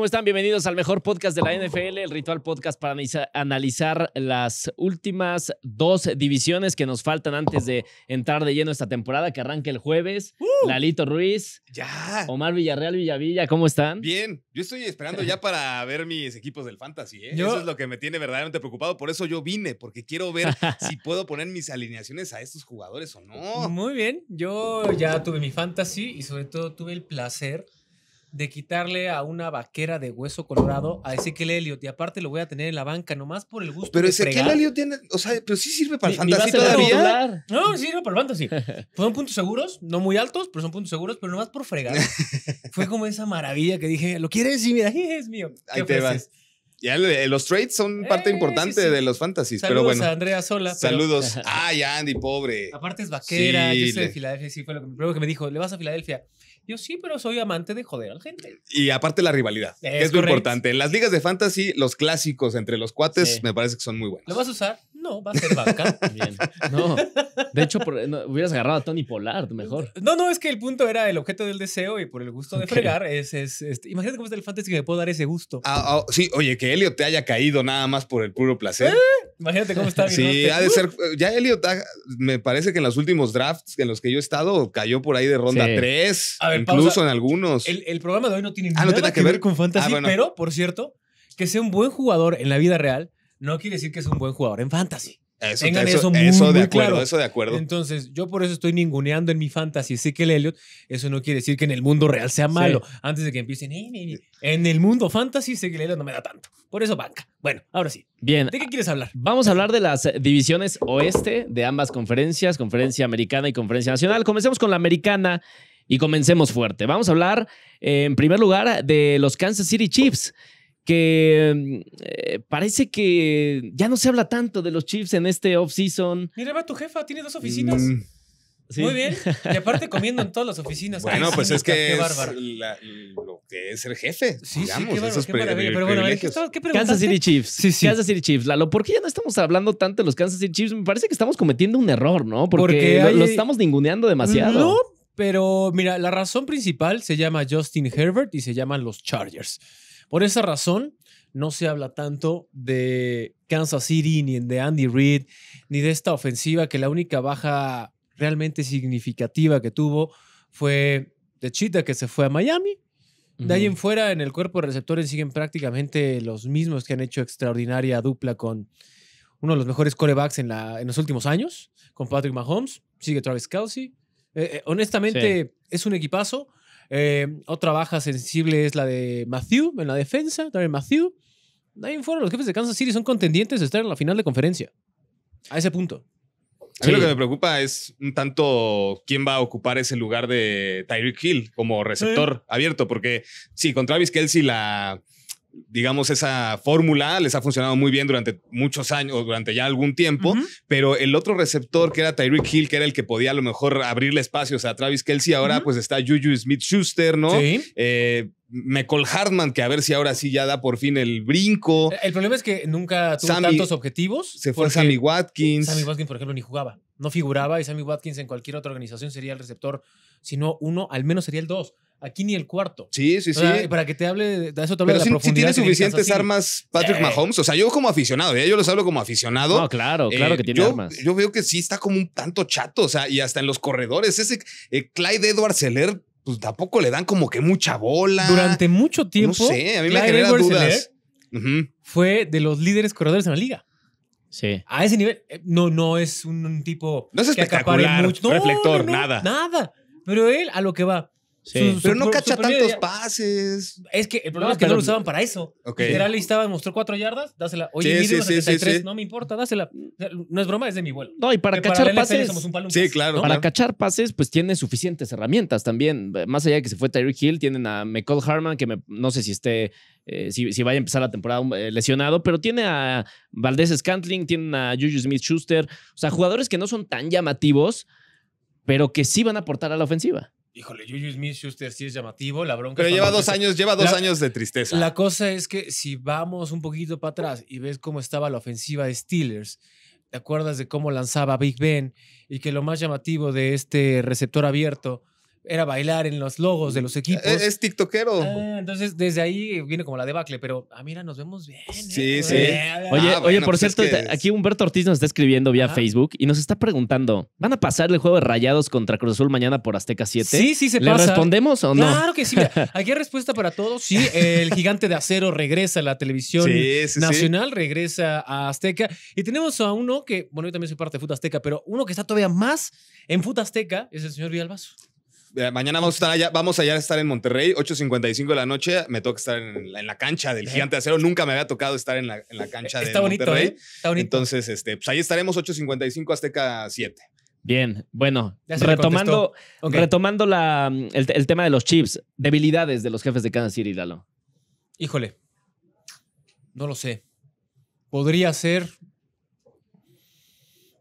¿Cómo están? Bienvenidos al mejor podcast de la NFL, el Ritual Podcast para analizar las últimas dos divisiones que nos faltan antes de entrar de lleno esta temporada que arranca el jueves. ¡Uh! Lalito Ruiz. Ya. Omar Villarreal Villavilla, ¿cómo están? Bien. Yo estoy esperando ya para ver mis equipos del Fantasy, ¿eh? Eso es lo que me tiene verdaderamente preocupado, por eso yo vine porque quiero ver si puedo poner mis alineaciones a estos jugadores o no. Muy bien. Yo ya tuve mi Fantasy y sobre todo tuve el placer de quitarle a una vaquera de hueso colorado a que Ezequiel Elliot y aparte lo voy a tener en la banca nomás por el gusto. Pero ese Ezequiel Elliot tiene, o sea, pero sí sirve para el fantasy todavía. No, sí sirve para el fantasy. Fueron puntos seguros, no muy altos, pero son puntos seguros, pero nomás por fregar. Fue como esa maravilla que dije, ¿lo quieres? y mira, es mío. Ahí te vas. Ya eh, los trades son eh, parte importante de los fantasies, pero bueno. Saludos a Andrea Sola. Saludos. Ay, Andy, pobre. Aparte es vaquera, yo soy de Filadelfia, sí fue lo que, que me dijo, le vas a Filadelfia. Yo sí, pero soy amante de joder a la gente. Y aparte la rivalidad, es, que lo importante. En las ligas de fantasy, los clásicos entre los cuates me parece que son muy buenos. ¿Lo vas a usar? No, va a ser bacán. Bien. No, de hecho, hubieras agarrado a Tony Pollard mejor. No, no, es que el punto era el objeto del deseo y por el gusto de fregar. Es, es, este, imagínate cómo está el fantasy que me puedo dar ese gusto. Ah, ah, sí, oye, que Elliot te haya caído nada más por el puro placer. ¿Eh? Imagínate cómo está. sí, ha de ser. Uh. Ya Elliot, me parece que en los últimos drafts en los que yo he estado, cayó por ahí de ronda 3, incluso en algunos. El, programa de hoy no tiene ah, nada que, que ver, con fantasy, ah, pero por cierto, que sea un buen jugador en la vida real no quiere decir que es un buen jugador en fantasy. Eso, Tengan eso, de acuerdo, eso de acuerdo. Entonces, yo por eso estoy ninguneando en mi fantasy el Elliot. Eso no quiere decir que en el mundo real sea malo. Antes de que empiecen, en el mundo fantasy el Elliot no me da tanto. Por eso banca. Bueno, ahora sí. Bien. ¿De qué quieres hablar? Vamos a hablar de las divisiones oeste de ambas conferencias, conferencia americana y conferencia nacional. Comencemos con la americana y comencemos fuerte. Vamos a hablar, eh, en primer lugar, de los Kansas City Chiefs que eh, parece que ya no se habla tanto de los Chiefs en este off-season. Mira, va tu jefa, tiene dos oficinas. Mm. Muy bien. Y aparte comiendo en todas las oficinas. Bueno, pues es que es bárbaro. lo que es el jefe. Sí, sí, qué, Pero bueno, ¿qué, pregunta. Kansas City Chiefs. Sí, sí. Kansas City Chiefs. ¿por qué ya no estamos hablando tanto de los Kansas City Chiefs? Me parece que estamos cometiendo un error, ¿no? Porque, los estamos ninguneando demasiado. No, pero mira, la razón principal se llama Justin Herbert y se llaman los Chargers. Por esa razón, no se habla tanto de Kansas City, ni de Andy Reid, ni de esta ofensiva, que la única baja realmente significativa que tuvo fue de Chita, que se fue a Miami. De ahí en fuera, en el cuerpo de receptores siguen prácticamente los mismos que han hecho extraordinaria dupla con uno de los mejores corebacks en, en los últimos años, con Patrick Mahomes. Sigue Travis Kelsey. Eh, eh, honestamente, es un equipazo. Em, otra baja sensible es la de Matthew en la defensa, también Matthew. ahí los jefes de Kansas City son contendientes de estar en la final de conferencia. A ese punto. A mí lo que me preocupa es un tanto quién va a ocupar ese lugar de Tyreek Hill como receptor abierto, porque sí, con Travis Kelsey la, digamos, esa fórmula les ha funcionado muy bien durante muchos años, o durante ya algún tiempo, pero el otro receptor que era Tyreek Hill, que era el que podía a lo mejor abrirle espacios a Travis Kelsey, ahora pues está Juju Smith Schuster, ¿no? Sí. Eh, Michael Hartman, que a ver si ahora sí ya da por fin el brinco. Eh, el problema es que nunca tuvo tantos objetivos. Se fue Sammy Watkins. Sammy Watkins, por ejemplo, ni jugaba, no figuraba y Sammy Watkins en cualquier otra organización sería el receptor, sino uno, al menos sería el dos aquí ni el cuarto. Sí, sí, sí. para que te hable de eso, también de la si, profundidad si tiene suficientes armas, Patrick Mahomes, o sea, yo como aficionado, ¿eh? yo los hablo como aficionado. No, claro, eh, claro que tiene armas. Yo veo que sí está como un tanto chato, o sea, y hasta en los corredores. Ese eh, Clyde Edward Seller, pues tampoco le dan como que mucha bola. Durante mucho tiempo. No a mí me genera dudas. Fue de los líderes corredores en la liga. Sí. A ese nivel, no, no es un, tipo. No es espectacular, mucho. reflector, nada. Nada. Pero él, a lo que va, pero no cacha tantos pases. Es que el problema es que no lo usaban para eso. Okay. Literal, estaba, mostró cuatro yardas, dásela. Oye, no me importa, dásela. No es broma, es de mi vuelo. No, y para cachar pases. sí, claro. Para cachar pases, pues tiene suficientes herramientas también. Más allá de que se fue Tyreek Hill, tienen a McCall Harman, que no sé si esté. Eh, si, vaya a empezar la temporada eh, lesionado, pero tiene a Valdés Scantling, tiene a Juju Smith Schuster, o sea, jugadores que no son tan llamativos, pero que sí van a aportar a la ofensiva híjole, Juju Smith Schuster sí es llamativo, la bronca. Pero lleva dos años, lleva dos años de tristeza. La cosa es que si vamos un poquito para atrás y ves cómo estaba la ofensiva de Steelers, te acuerdas de cómo lanzaba Big Ben y que lo más llamativo de este receptor abierto era bailar en los logos de los e-, equipos. Es, tiktokero. Ah, entonces, desde ahí viene como la debacle, pero, ah, mira, nos vemos bien. ¿eh? Sí, sí. Ah, oye, oye pues por cierto, aquí Humberto Ortiz nos está escribiendo vía Facebook y nos está preguntando, ¿van a pasar el juego de Rayados contra Cruz Azul mañana por Azteca 7? Sí, sí se ¿Le respondemos o no? Claro que sí. aquí hay respuesta para todos. Sí, el gigante de acero regresa a la televisión nacional, regresa a Azteca. Y tenemos a uno que, bueno, yo también soy parte de Futa Azteca, pero uno que está todavía más en Fut Azteca es el señor Villalbazo. Eh, mañana vamos a estar allá, vamos allá a estar en Monterrey, 8.55 de la noche. Me toca estar en la, cancha del Gigante de Acero. Nunca me había tocado estar en la, eh, cancha de Monterrey. ¿eh? Está bonito. Entonces, este, pues ahí estaremos 8.55 Azteca 7. Bien, bueno, retomando, mm, el, tema de los chips, debilidades de los jefes de Kansas City, Lalo. Híjole, no lo sé. Podría ser.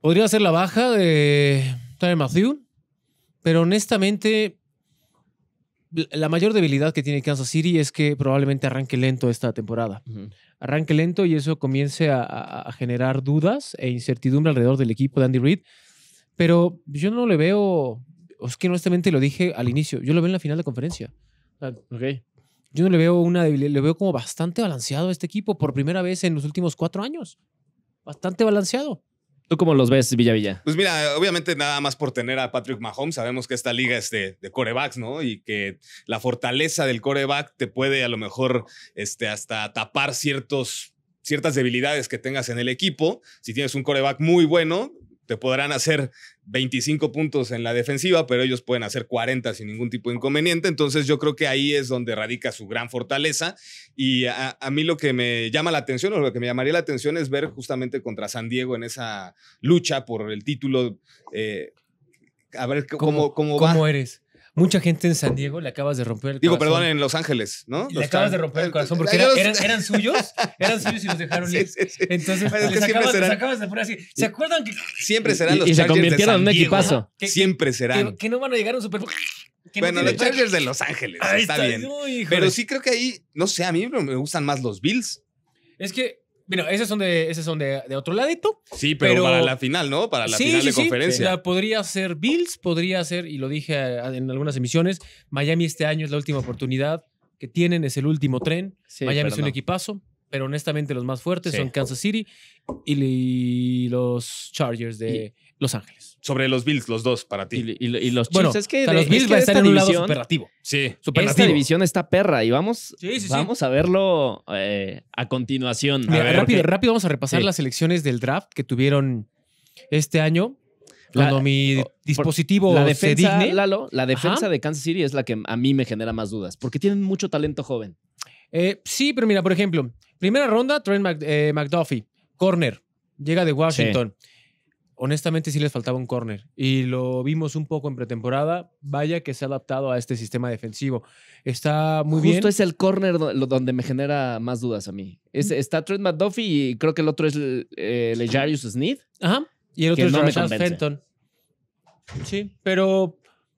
Podría ser la baja de Tyre Matthew. Pero honestamente, la mayor debilidad que tiene Kansas City es que probablemente arranque lento esta temporada. Arranque lento y eso comience a, generar dudas e incertidumbre alrededor del equipo de Andy Reid. Pero yo no le veo, es que honestamente lo dije al inicio, yo lo veo en la final de conferencia. Okay. Yo no le veo una debilidad, le veo como bastante balanceado a este equipo por primera vez en los últimos cuatro años. Bastante balanceado. ¿Tú cómo los ves, Villa Villa? Pues mira, obviamente nada más por tener a Patrick Mahomes, sabemos que esta liga es de, corebacks, ¿no? Y que la fortaleza del coreback te puede a lo mejor este, hasta tapar ciertos, ciertas debilidades que tengas en el equipo. Si tienes un coreback muy bueno, te podrán hacer 25 puntos en la defensiva, pero ellos pueden hacer 40 sin ningún tipo de inconveniente. Entonces yo creo que ahí es donde radica su gran fortaleza. Y a, mí lo que me llama la atención o lo que me llamaría la atención es ver justamente contra San Diego en esa lucha por el título. Eh, a ver cómo, cómo, cómo, eres? mucha gente en San Diego le acabas de romper el corazón. Digo, perdón, en Los Ángeles, ¿no? Le acabas de romper el corazón porque eran, suyos, eran suyos y los dejaron ir. Entonces, les, acabas, de poner así. ¿Se acuerdan que...? Siempre serán los y se convirtieron en un equipazo. siempre serán. Que, no van a llegar a un Super Bueno, los Chargers de Los Ángeles, está, bien. Pero sí creo que ahí, no sé, a mí me gustan más los Bills. Es que bueno, esos son, de, esos son de, de otro ladito. Sí, pero, para la final, ¿no? Para la final de sí. conferencia. La podría ser Bills, podría ser, y lo dije en algunas emisiones, Miami este año es la última oportunidad que tienen, es el último tren. Miami es un equipazo, pero honestamente los más fuertes son Kansas City y, los Chargers de... Los Ángeles. Sobre los Bills, los dos para ti. Y, los Chiefs. es que los Bills a estar en Sí, Esta división está perra y vamos, a verlo eh, a continuación. rápido, rápido vamos a repasar las elecciones del draft que tuvieron este año. Cuando mi dispositivo la defensa, se digne. la defensa de Kansas City es la que a mí me genera más dudas, porque tienen mucho talento joven. Eh, sí, pero mira, por ejemplo, primera ronda, Trent eh, McDuffie, corner, llega de Washington honestamente sí les faltaba un corner y lo vimos un poco en pretemporada. Vaya que se ha adaptado a este sistema defensivo. Está muy bien. Justo es el corner donde me genera más dudas a mí. está Trent McDuffie y creo que el otro es eh, Lejarius Sneed. Ajá. Y el otro es no Fenton. Sí, pero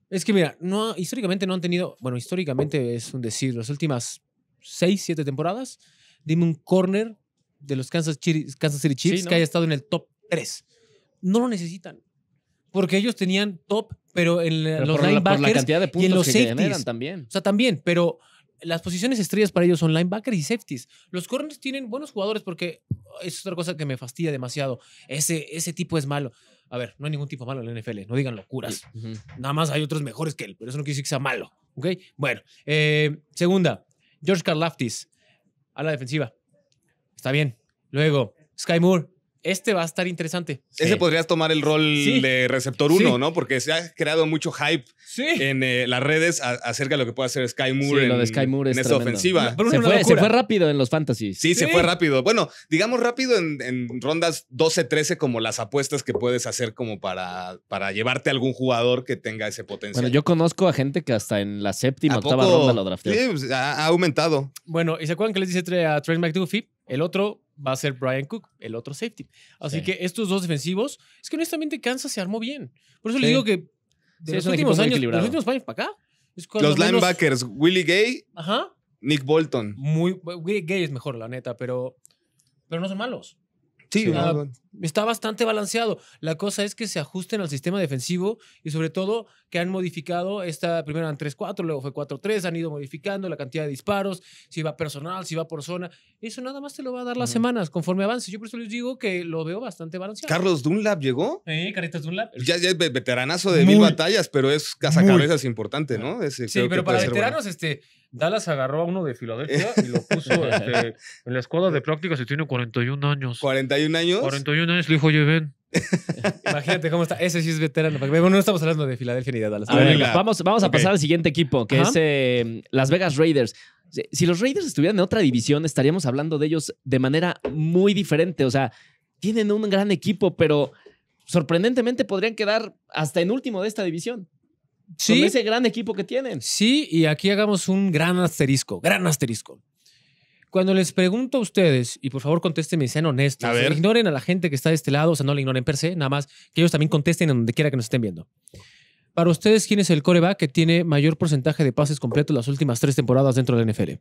es que mira, no, históricamente no han tenido, bueno, históricamente es un decir, las últimas seis, siete temporadas, dime un corner de los Kansas, City Chiefs que haya estado en el top tres no lo necesitan. Porque ellos tenían top, pero en los linebackers. y los safeties. también. O sea, también, pero las posiciones estrellas para ellos son linebackers y safeties. Los corners tienen buenos jugadores porque es otra cosa que me fastidia demasiado. Ese, ese tipo es malo. A ver, no hay ningún tipo malo en la NFL, no digan locuras. Nada más hay otros mejores que él, pero eso no quiere decir que sea malo. ¿Ok? Bueno, eh, segunda, George Karlaftis, a la defensiva. Está bien. Luego, Sky Moore, este va a estar interesante. Ese podrías tomar el rol de receptor 1, ¿no? Porque se ha creado mucho hype en eh, las redes acerca de lo que puede hacer Sky Moore en, lo de es esa ofensiva. se, fue, rápido en los fantasies. Sí, se fue rápido. Bueno, digamos rápido en, rondas 12, 13, como las apuestas que puedes hacer como para, llevarte a algún jugador que tenga ese potencial. Bueno, yo conozco a gente que hasta en la séptima, octava ronda lo drafteó. Sí, pues, ha, aumentado. Bueno, ¿y se acuerdan que les dice a Trey McDuffie? El otro va a ser Brian Cook, el otro safety. Así que estos dos defensivos, es que honestamente Kansas se armó bien. Por eso le les digo que de los, últimos años, los, últimos años, para acá. los linebackers, Willie Gay, Nick Bolton. Muy, Gay es mejor, la neta, pero, pero no son malos. Sí, está bastante balanceado. La cosa es que se ajusten al sistema defensivo y sobre todo que han modificado esta primera en 3-4, luego fue 4-3, han ido modificando la cantidad de disparos, si va personal, si va por zona. Eso nada más te lo va a dar las semanas conforme avance. Yo por eso les digo que lo veo bastante balanceado. Carlos Dunlap llegó. Sí, Caritas Dunlap. Ya, ya es veteranazo de mil batallas, pero es cazacabezas importante, ¿no? sí, pero para veteranos, este Dallas agarró a uno de Filadelfia y lo puso este, en la escuadra de prácticas y tiene 41 años. ¿41 años? 41 años, le dijo, oye, ven. Imagínate cómo está. Ese sí es veterano. Bueno, no estamos hablando de Filadelfia ni de Dallas. vamos, vamos a pasar al siguiente equipo, que es em, Las Vegas Raiders. Si los Raiders estuvieran en otra división, estaríamos hablando de ellos de manera muy diferente. O sea, tienen un gran equipo, pero sorprendentemente podrían quedar hasta en último de esta división. Sí. ese gran equipo que tienen. Sí, y aquí hagamos un gran asterisco, gran asterisco. Cuando les pregunto a ustedes, y por favor y sean honestos, ignoren a la gente que está de este lado, o sea, no la ignoren per se, nada más que ellos también contesten en donde quiera que nos estén viendo. Para ustedes, ¿quién es el coreback que tiene mayor porcentaje de pases completos las últimas tres temporadas dentro del NFL?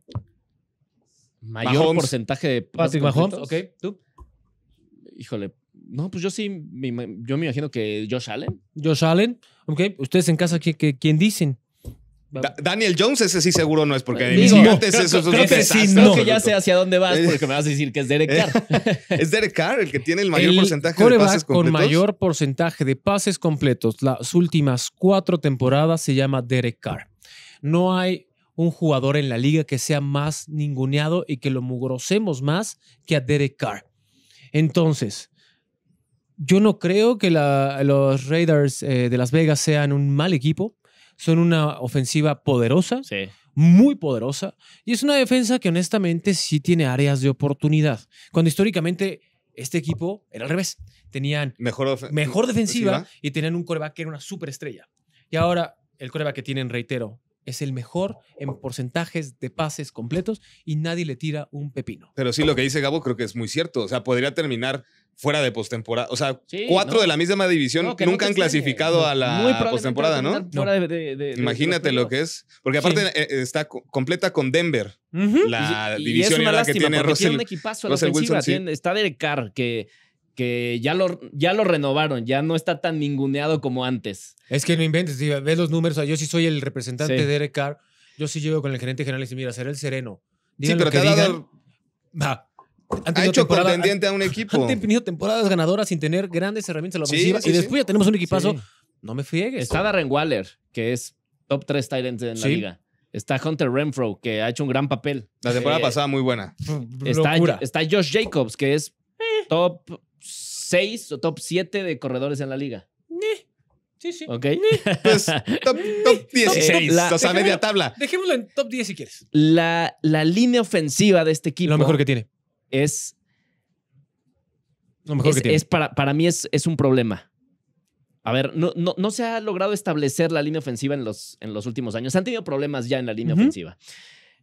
Mayor porcentaje de pases Patrick Mahomes, ok. ¿Tú? Híjole, no, pues yo sí, me, yo me imagino que Josh Allen. Josh Allen, ok. Ustedes en casa, ¿qué, quién dicen? Daniel Jones, ese sí seguro no es, porque de mis eso es un desastre. no. que ya sé hacia dónde vas, eh, porque me vas a decir que es Derek Carr. Eh, es Derek Carr el que tiene el mayor porcentaje de pases completos. con mayor porcentaje de pases completos las últimas cuatro temporadas se llama Derek Carr. No hay un jugador en la liga que sea más ninguneado y que lo mugrosemos más que a Derek Carr. Entonces, yo no creo que los Raiders eh, de Las Vegas sean un mal equipo. Son una ofensiva poderosa, muy poderosa, y es una defensa que honestamente sí tiene áreas de oportunidad. Cuando históricamente este equipo era al revés. Tenían mejor, defensiva, y tenían un coreback que era una superestrella. Y ahora el coreback que tienen, reitero, es el mejor en porcentajes de pases completos y nadie le tira un pepino. Pero sí, lo que dice Gabo creo que es muy cierto. O sea, podría terminar fuera de postemporada. O sea, cuatro de la misma división nunca han clasificado a la postemporada, ¿no? Imagínate lo que es. Porque aparte eh, está completa con Denver. La división que tiene Russell, Wilson, Está Derek Carr, que, que ya lo, ya lo renovaron, ya no está tan ninguneado como antes. Es que no inventes, si ves los números. yo sí soy el representante de Derek Carr. Yo sí llego con el gerente general y digo, mira, será el sereno. sí, pero te ha dado ha hecho contendiente a un equipo. Han tenido temporadas ganadoras sin tener grandes herramientas en y después ya tenemos un equipazo. No me friegues. Está Darren Waller, que es top 3 Tyrants en la liga. Está Hunter Renfro, que ha hecho un gran papel. La temporada eh, pasada muy buena. Está, está, Josh Jacobs, que es top 6 o top 7 de corredores en la liga. Sí, sí. Ok. Pues, top, top 16. o sea, media tabla. Dejémoslo en top 10 si quieres. La, la línea ofensiva de este equipo. Lo mejor que tiene es... para, para mí es, es un problema. A ver, no, no, no, se ha logrado establecer la línea ofensiva en los, en los últimos años. Han tenido problemas ya en la línea ofensiva.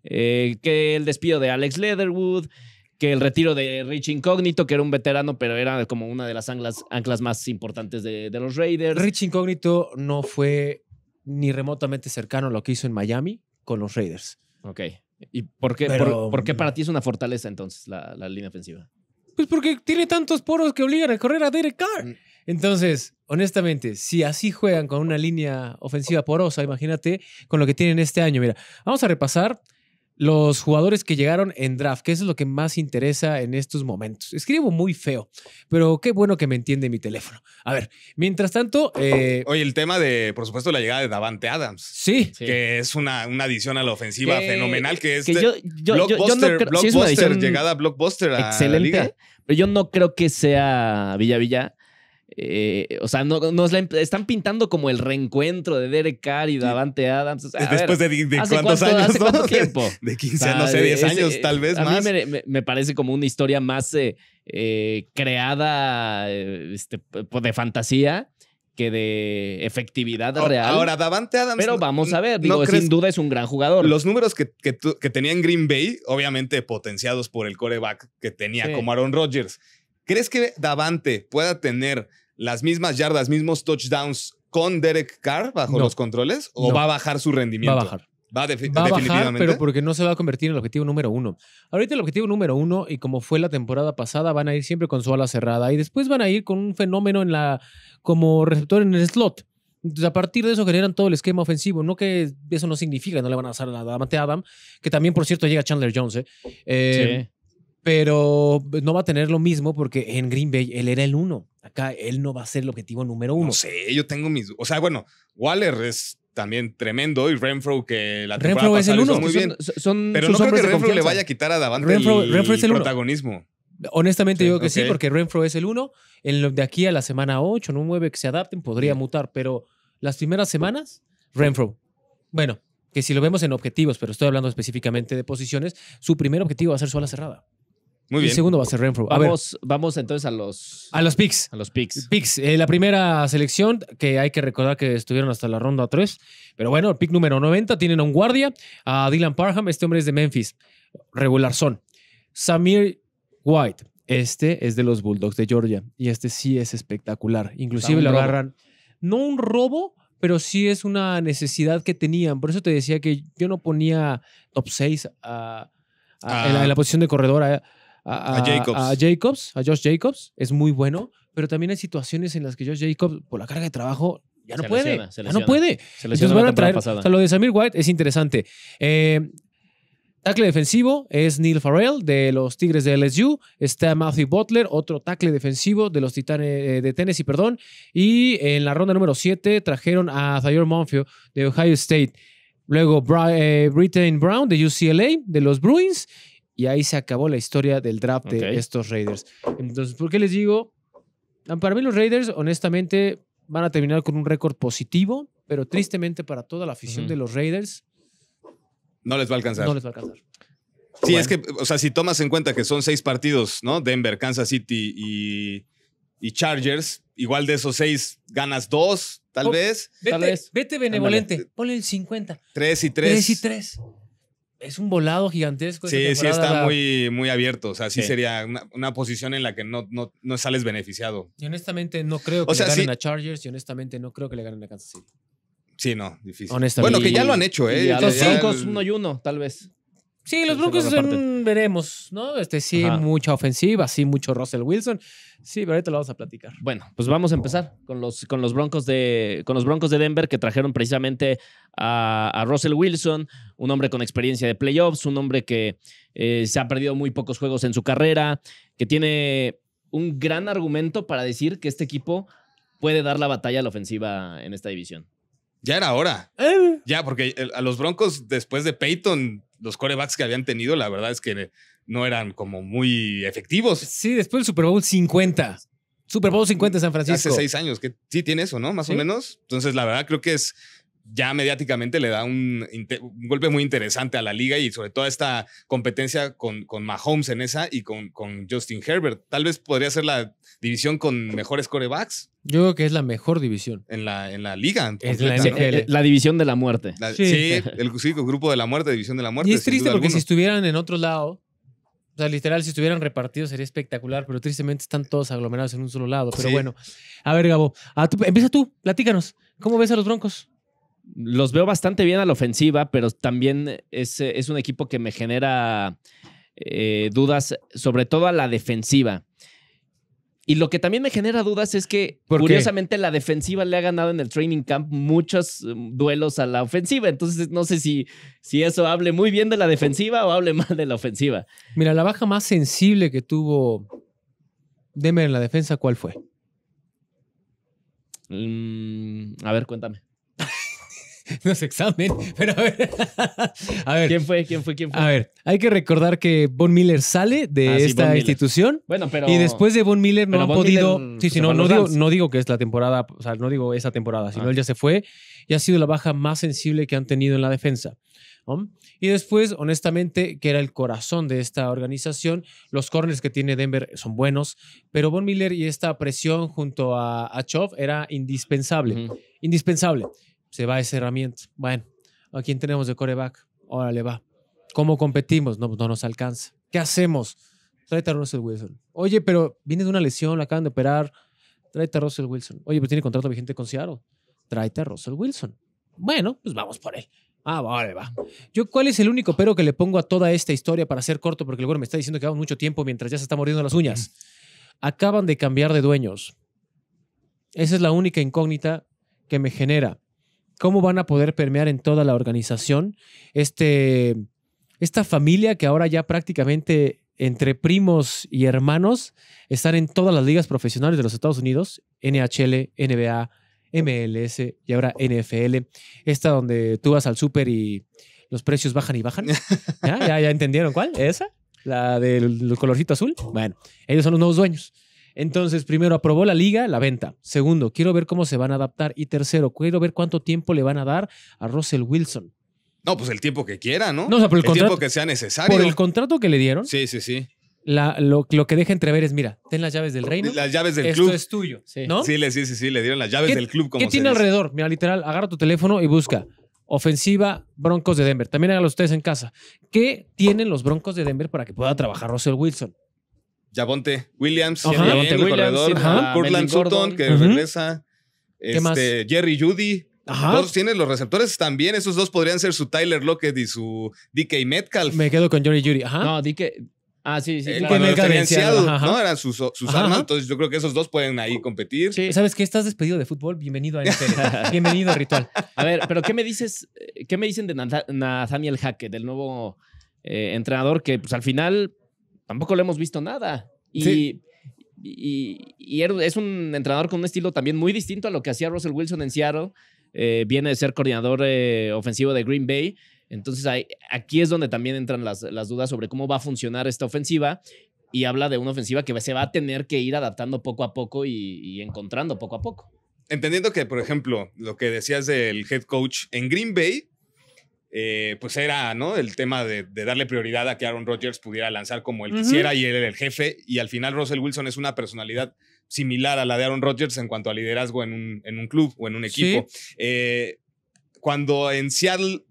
Eh, que el despido de Alex Leatherwood, que el retiro de Rich Incognito, que era un veterano, pero era como una de las anclas, anclas más importantes de, de los Raiders. Rich Incognito no fue ni remotamente cercano a lo que hizo en Miami con los Raiders. Ok. ¿Y por qué, para ti es una fortaleza entonces la, línea ofensiva? Pues porque tiene tantos poros que obligan a correr a Derek Carr. Mm. Entonces, honestamente, si así juegan con una línea ofensiva porosa, imagínate con lo que tienen este año. Mira, vamos a repasar los jugadores que llegaron en draft, que es lo que más interesa en estos momentos. Escribo muy feo, pero qué bueno que me entiende mi teléfono. A ver, mientras tanto... Oh, eh, oye, el tema de, por supuesto, la llegada de Davante Adams. Sí. Que es una, adición a la ofensiva fenomenal, que es yo, blockbuster, blockbuster, una llegada a blockbuster excelente, liga. Pero yo no creo que sea Villa Villa eh, o sea, no, em, están pintando como el reencuentro de Derek Carr y Davante Adams. Después de, cuántos años. tiempo? De 15, no sé, 10 años, tal vez más. A mí me, parece como una historia más eh, eh, creada este, de fantasía que de efectividad real. Ahora, Davante Adams. Pero vamos a ver, sin duda es un gran jugador. Los números que, que, tenía en Green Bay, obviamente potenciados por el coreback que tenía como Aaron Rodgers. ¿Crees que Davante pueda tener las mismas yardas, mismos touchdowns con Derek Carr bajo los controles? ¿O va a bajar su rendimiento? Va a bajar. Va, a Bajar, pero porque no se va a convertir en el objetivo número uno. Ahorita el objetivo número uno, y como fue la temporada pasada, van a ir siempre con su ala cerrada y después van a ir con un fenómeno en la, como receptor en el slot. Entonces, a partir de eso generan todo el esquema ofensivo. No que eso no significa, no le van a hacer nada a Adam, que también, por cierto, llega Chandler Jones. ¿eh? Eh, sí pero no va a tener lo mismo porque en Green Bay él era el uno. Acá él no va a ser el objetivo número uno. No sé, yo tengo mis. O sea, bueno, Waller es también tremendo y Renfro que la temporada Renfro es el uno. Muy bien. pero no creo que Renfro le vaya a quitar a Davante el, protagonismo. Honestamente, yo creo que sí, porque Renfro es el uno. En de aquí a la semana 8, no 9 que se adapten, podría mutar, pero las primeras semanas, Renfro. Bueno, que si lo vemos en objetivos, pero estoy hablando específicamente de posiciones, su primer objetivo va a ser su cerrada. Muy segundo va a ser Renfro. vamos, entonces a los... A los picks. A los picks. Picks. Eh, la primera selección, que hay que recordar que estuvieron hasta la ronda 3. Pero bueno, el pick número 90 tienen a un guardia, a Dylan Parham. Este hombre es de Memphis. Regular son. Samir White. Este es de los Bulldogs de Georgia. Y este sí es espectacular. Inclusive lo agarran... No un robo, pero sí es una necesidad que tenían. Por eso te decía que yo no ponía top 6 en, la, ah. posición de corredora a, Jacobs. a, Josh Jacobs, es muy bueno, pero también hay situaciones en las que Josh Jacobs, por la carga de trabajo, ya no puede. ya no puede. Se les van a traer. O lo de Samir White es interesante. Tacle eh, tackle defensivo es Neil Farrell de los Tigres de LSU. Está Matthew Butler, otro tackle defensivo de los Titanes eh, de Tennessee, perdón. Y en la ronda número 7 trajeron a Thayer Monfio de Ohio State. Luego eh, Britain Brown de UCLA, de los Bruins. Y ahí se acabó la historia del draft de estos Raiders. Entonces, ¿por qué les digo? Ah, para mí los Raiders, honestamente, van a terminar con un récord positivo, pero tristemente para toda la afición de los Raiders. No les va a alcanzar. No les va a alcanzar. Sí, es que, o sea, si tomas en cuenta que son seis partidos, ¿no? Denver, Kansas City y, Chargers, igual de esos seis ganas dos, tal oh, vez. Vete, tal vez. Vete benevolente, ponle el 50. Tres y tres. Tres y tres es un volado gigantesco. Sí, sí, está muy, muy abierto. O sea, sí, sería una, posición en la que no, no, sales beneficiado. Y honestamente no creo que le ganen a Chargers y honestamente no creo que le ganen a Kansas City. Sí, no, difícil. Bueno, que ya lo han hecho, ¿eh? Los cinco, uno y uno, tal vez. Sí, los Broncos veremos, ¿no? Este sí, mucha ofensiva, sí, mucho Russell Wilson. Sí, pero ahorita lo vamos a platicar. Bueno, pues vamos a empezar con los, con los, broncos, de, con los broncos de Denver que trajeron precisamente a, Russell Wilson, un hombre con experiencia de playoffs, un hombre que eh, se ha perdido muy pocos juegos en su carrera, que tiene un gran argumento para decir que este equipo puede dar la batalla a la ofensiva en esta división. Ya era hora. Eh. Ya, porque a los Broncos, después de Peyton, los corebacks que habían tenido, la verdad es que no eran como muy efectivos. Sí, después del Super Bowl 50. Super Bowl 50 San Francisco. Hace seis años, que sí tiene eso, ¿no? Más o menos. Entonces, la verdad, creo que es ya mediáticamente le da un, golpe muy interesante a la liga y sobre todo esta competencia con, con Mahomes en esa y con, con, Justin Herbert. Tal vez podría ser la división con mejores corebacks. Yo creo que es la mejor división. En la, en la liga. Es eh, eh, la, división de la muerte. sí. el grupo de la muerte, división de la muerte. Y es triste porque si estuvieran en otro lado, o sea, literal, si estuvieran repartidos sería espectacular, pero tristemente están todos aglomerados en un solo lado. Pero bueno, a ver, Gabo, empieza tú, platícanos. ¿Cómo ves a los Broncos? los veo bastante bien a la ofensiva, pero también es, un equipo que me genera eh, dudas, sobre todo a la defensiva. Y lo que también me genera dudas es que, curiosamente, la defensiva le ha ganado en el training camp muchos mm, duelos a la ofensiva. Entonces, no sé si, si eso hable muy bien de la defensiva o hable mal de la ofensiva. Mira, la baja más sensible que tuvo Demer en la defensa, ¿cuál fue? Mm, a ver, cuéntame. no es examen, pero a ver. a ver. ¿Quién fue? ¿Quién fue? A ver, hay que recordar que Von Miller sale de ah, esta institución. Bueno, pero. Y después de Von Miller no ha podido. sí, sí, no, no digo, que es la temporada, o sea, no digo esa temporada, sino ah. él ya se fue y ha sido la baja más sensible que han tenido en la defensa. Y después, honestamente, que era el corazón de esta organización, los corners que tiene Denver son buenos, pero Von Miller y esta presión junto a, Chov era indispensable. Indispensable se va esa herramienta. Bueno, ¿a quién tenemos de coreback? Órale, va. ¿Cómo competimos? No, pues, no nos alcanza. ¿Qué hacemos? Tráete a Russell Wilson. Oye, pero viene de una lesión, la acaban de operar. Tráete a Russell Wilson. Oye, pero pues, tiene contrato vigente con Seattle. Tráete a Russell Wilson. Bueno, pues vamos por él. Ah, vale, va. Yo, ¿cuál es el único pero que le pongo a toda esta historia para ser corto? Porque el me está diciendo que vamos mucho tiempo mientras ya se está mordiendo las uñas. Acaban de cambiar de dueños. Esa es la única incógnita que me genera cómo van a poder permear en toda la organización este, esta familia que ahora ya prácticamente entre primos y hermanos están en todas las ligas profesionales de los Estados Unidos, NHL, NBA, MLS y ahora NFL, esta donde tú vas al súper y los precios bajan y bajan. ¿Ya? ¿Ya, ¿Ya entendieron cuál? ¿Esa? ¿La del colorcito azul? Bueno, ellos son los nuevos dueños. Entonces, primero, aprobó la liga, la venta. Segundo, quiero ver cómo se van a adaptar. Y tercero, quiero ver cuánto tiempo le van a dar a Russell Wilson. No, pues el tiempo que quiera, ¿no? No, el, tiempo que sea necesario. Por el contrato que le dieron. Sí, sí, sí. lo, que deja entrever es, mira, ten las llaves del reino. Las llaves del club. Esto es tuyo, sí. ¿no? Sí, sí, sí, sí, le dieron las llaves del club. ¿Qué tiene alrededor? Mira, literal, agarra tu teléfono y busca ofensiva Broncos de Denver. También háganlo ustedes en casa. ¿Qué tienen los Broncos de Denver para que pueda trabajar Russell Wilson? Javonte Williams, Ajá. Sutton, que regresa. Este, Jerry Judy. Todos tienen los receptores también. Esos dos podrían ser su Tyler Lockett y su DK Metcalf. Me quedo con Jerry Judy. No, DK. Ah, sí, sí. El, claro. ¿no? Eran sus, sus Entonces yo creo que esos dos pueden ahí competir. Sí. ¿Sabes qué? Estás despedido de fútbol. Bienvenido a NFL. Bienvenido a Ritual. A ver, pero ¿qué me dices? Eh, ¿Qué me dicen de Nathaniel Hackett, del nuevo eh, entrenador que pues al final tampoco le hemos visto nada. Y, y, es un entrenador con un estilo también muy distinto a lo que hacía Russell Wilson en Seattle. Eh, viene de ser coordinador eh, ofensivo de Green Bay. Entonces aquí es donde también entran las, dudas sobre cómo va a funcionar esta ofensiva y habla de una ofensiva que se va a tener que ir adaptando poco a poco y, y, encontrando poco a poco. Entendiendo que, por ejemplo, lo que decías del head coach en Green Bay, eh, pues era ¿no? el tema de, darle prioridad a que Aaron Rodgers pudiera lanzar como él quisiera y él era el jefe. Y al final Russell Wilson es una personalidad similar a la de Aaron Rodgers en cuanto a liderazgo en un, en un club o en un equipo. Eh, cuando en Seattle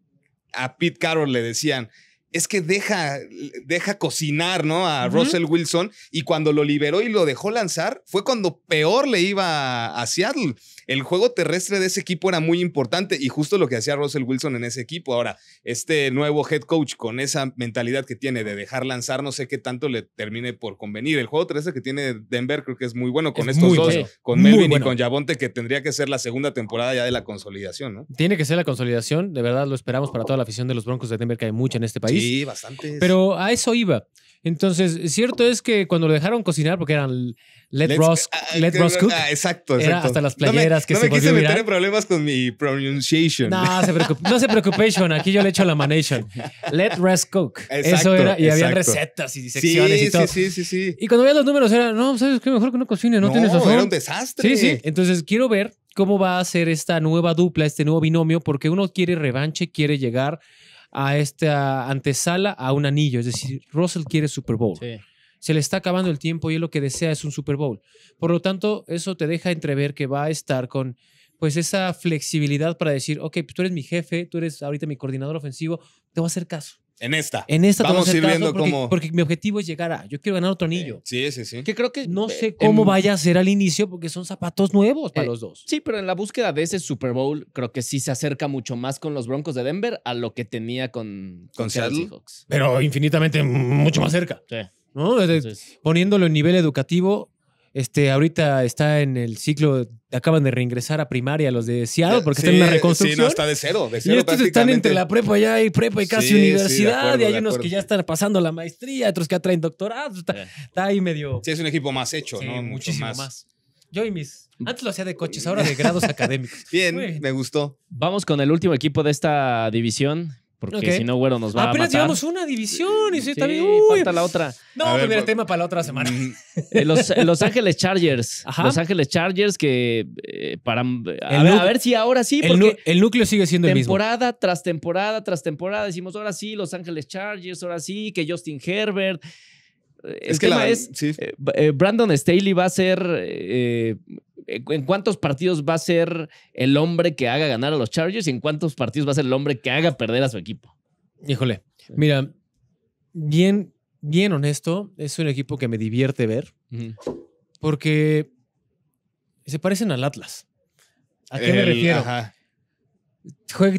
a Pete Carroll le decían, es que deja, deja cocinar, ¿no? A Russell Wilson. Y cuando lo liberó y lo dejó lanzar, fue cuando peor le iba a, Seattle el juego terrestre de ese equipo era muy importante y justo lo que hacía Russell Wilson en ese equipo. Ahora, este nuevo head coach con esa mentalidad que tiene de dejar lanzar, no sé qué tanto le termine por convenir. El juego terrestre que tiene Denver creo que es muy bueno con estos dos, con Melvin y con Yabonte, que tendría que ser la segunda temporada ya de la consolidación, ¿no? Tiene que ser la consolidación, de verdad lo esperamos para toda la afición de los Broncos de Denver, que hay mucha en este país. Sí, bastante. Pero a eso iba. Entonces, cierto es que cuando lo dejaron cocinar, porque eran Let Ross, ah, Cook, ah, exacto, exacto, hasta las playeras que no se me quise meter en problemas con mi pronunciation. No, se no se Aquí yo le echo la manation. Let rest cook. Eso era. Y había recetas y secciones y Sí, sí, sí, Y cuando veía los números era, no, ¿sabes qué? Mejor que no cocine, no, tiene eso razón. era un desastre. Sí, sí. Entonces quiero ver cómo va a ser esta nueva dupla, este nuevo binomio, porque uno quiere revanche, quiere llegar a esta antesala a un anillo. Es decir, Russell quiere Super Bowl. Sí. Se le está acabando el tiempo y él lo que desea es un Super Bowl. Por lo tanto, eso te deja entrever que va a estar con pues esa flexibilidad para decir, ok, pues, tú eres mi jefe, tú eres ahorita mi coordinador ofensivo, te voy a hacer caso. En esta. En esta vamos a porque, mi objetivo es llegar a. Yo quiero ganar otro anillo. Sí, sí, sí. Que creo que. No eh, sé cómo vaya a ser al inicio porque son zapatos nuevos para eh, los dos. Sí, pero en la búsqueda de ese Super Bowl, creo que sí se acerca mucho más con los Broncos de Denver a lo que tenía con. Con, con Seattle. Seahawks. Pero infinitamente mucho más cerca. Sí. Poniéndolo en nivel educativo, este, ahorita está en el ciclo, acaban de reingresar a primaria los de Seattle porque están en la reconstrucción. está de cero, Y estos están entre la prepa ya hay prepa y casi universidad, y hay unos que ya están pasando la maestría, otros que ya traen doctorado, está, ahí medio... Sí, es un equipo más hecho, ¿no? Muchísimo más. Yo y mis... Antes lo hacía de coches, ahora de grados académicos. bien, me gustó. Vamos con el último equipo de esta división, porque si no, güero, nos va a matar. Apenas llevamos una división y sí, bien. Uy. Falta la pues, otra. No, ver, tema para la otra semana. Mm, eh, eh, los, Ángeles Chargers. Los Ángeles Chargers que eh, para. A ver, si ahora sí. Porque el, núcleo sigue siendo el mismo. Temporada tras temporada tras temporada decimos ahora sí, Los Ángeles Chargers, ahora sí, que Justin Herbert. El es es, Brandon Staley va a ser eh, en cuántos partidos va a ser el hombre que haga ganar a los Chargers y en cuántos partidos va a ser el hombre que haga perder a su equipo. Híjole, mira, bien, bien honesto, es un equipo que me divierte ver porque se parecen al Atlas. ¿A qué me refiero?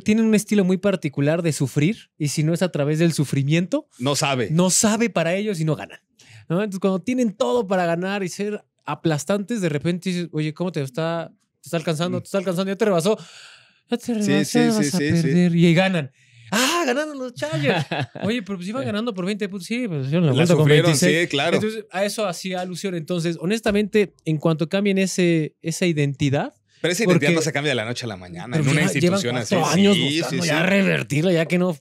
Tienen un estilo muy particular de sufrir y si no es a través del sufrimiento, no sabe. No sabe para ellos y no gana. Entonces, cuando tienen todo para ganar y ser aplastantes, de repente dices, oye, ¿cómo te está, te está alcanzando? Te está alcanzando, ya te rebasó. Ya te rebasó, vas a perder. Y ahí ganan. ¡Ah, ganaron los Chargers! Oye, pero pues iban ganando por 20 puntos. Sí, pues yo no la vuelta con sí, claro. Entonces, a eso hacía alusión. Entonces, honestamente, en cuanto cambien esa identidad, pero esa identidad no se cambia de la noche a la mañana en pues una institución así. años sí, buscando ya revertirla, ya que no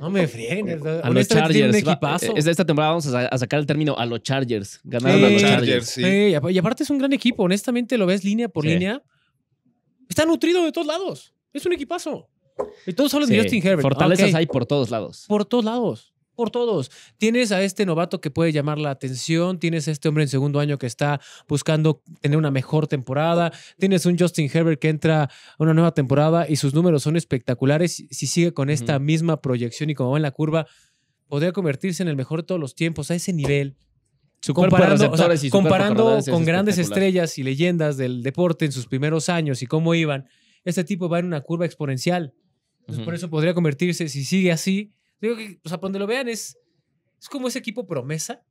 no me frieguen. A los Chargers. es de esta temporada vamos a, sacar el término a los Chargers. Ganaron a los Chargers. y aparte es un gran equipo. Honestamente, lo ves línea por línea. Está nutrido de todos lados. Es un equipazo. Y todos son los de Justin Herbert. Ah, fortalezas hay por todos lados. Por todos lados por todos. Tienes a este novato que puede llamar la atención, tienes a este hombre en segundo año que está buscando tener una mejor temporada, tienes un Justin Herbert que entra a una nueva temporada y sus números son espectaculares. Si sigue con esta misma proyección y como va en la curva, podría convertirse en el mejor de todos los tiempos a ese nivel. comparando, con grandes estrellas y leyendas del deporte en sus primeros años y cómo iban, este tipo va en una curva exponencial. Por eso podría convertirse, si sigue así, Digo que, o sea, cuando lo vean es, es como ese equipo promesa.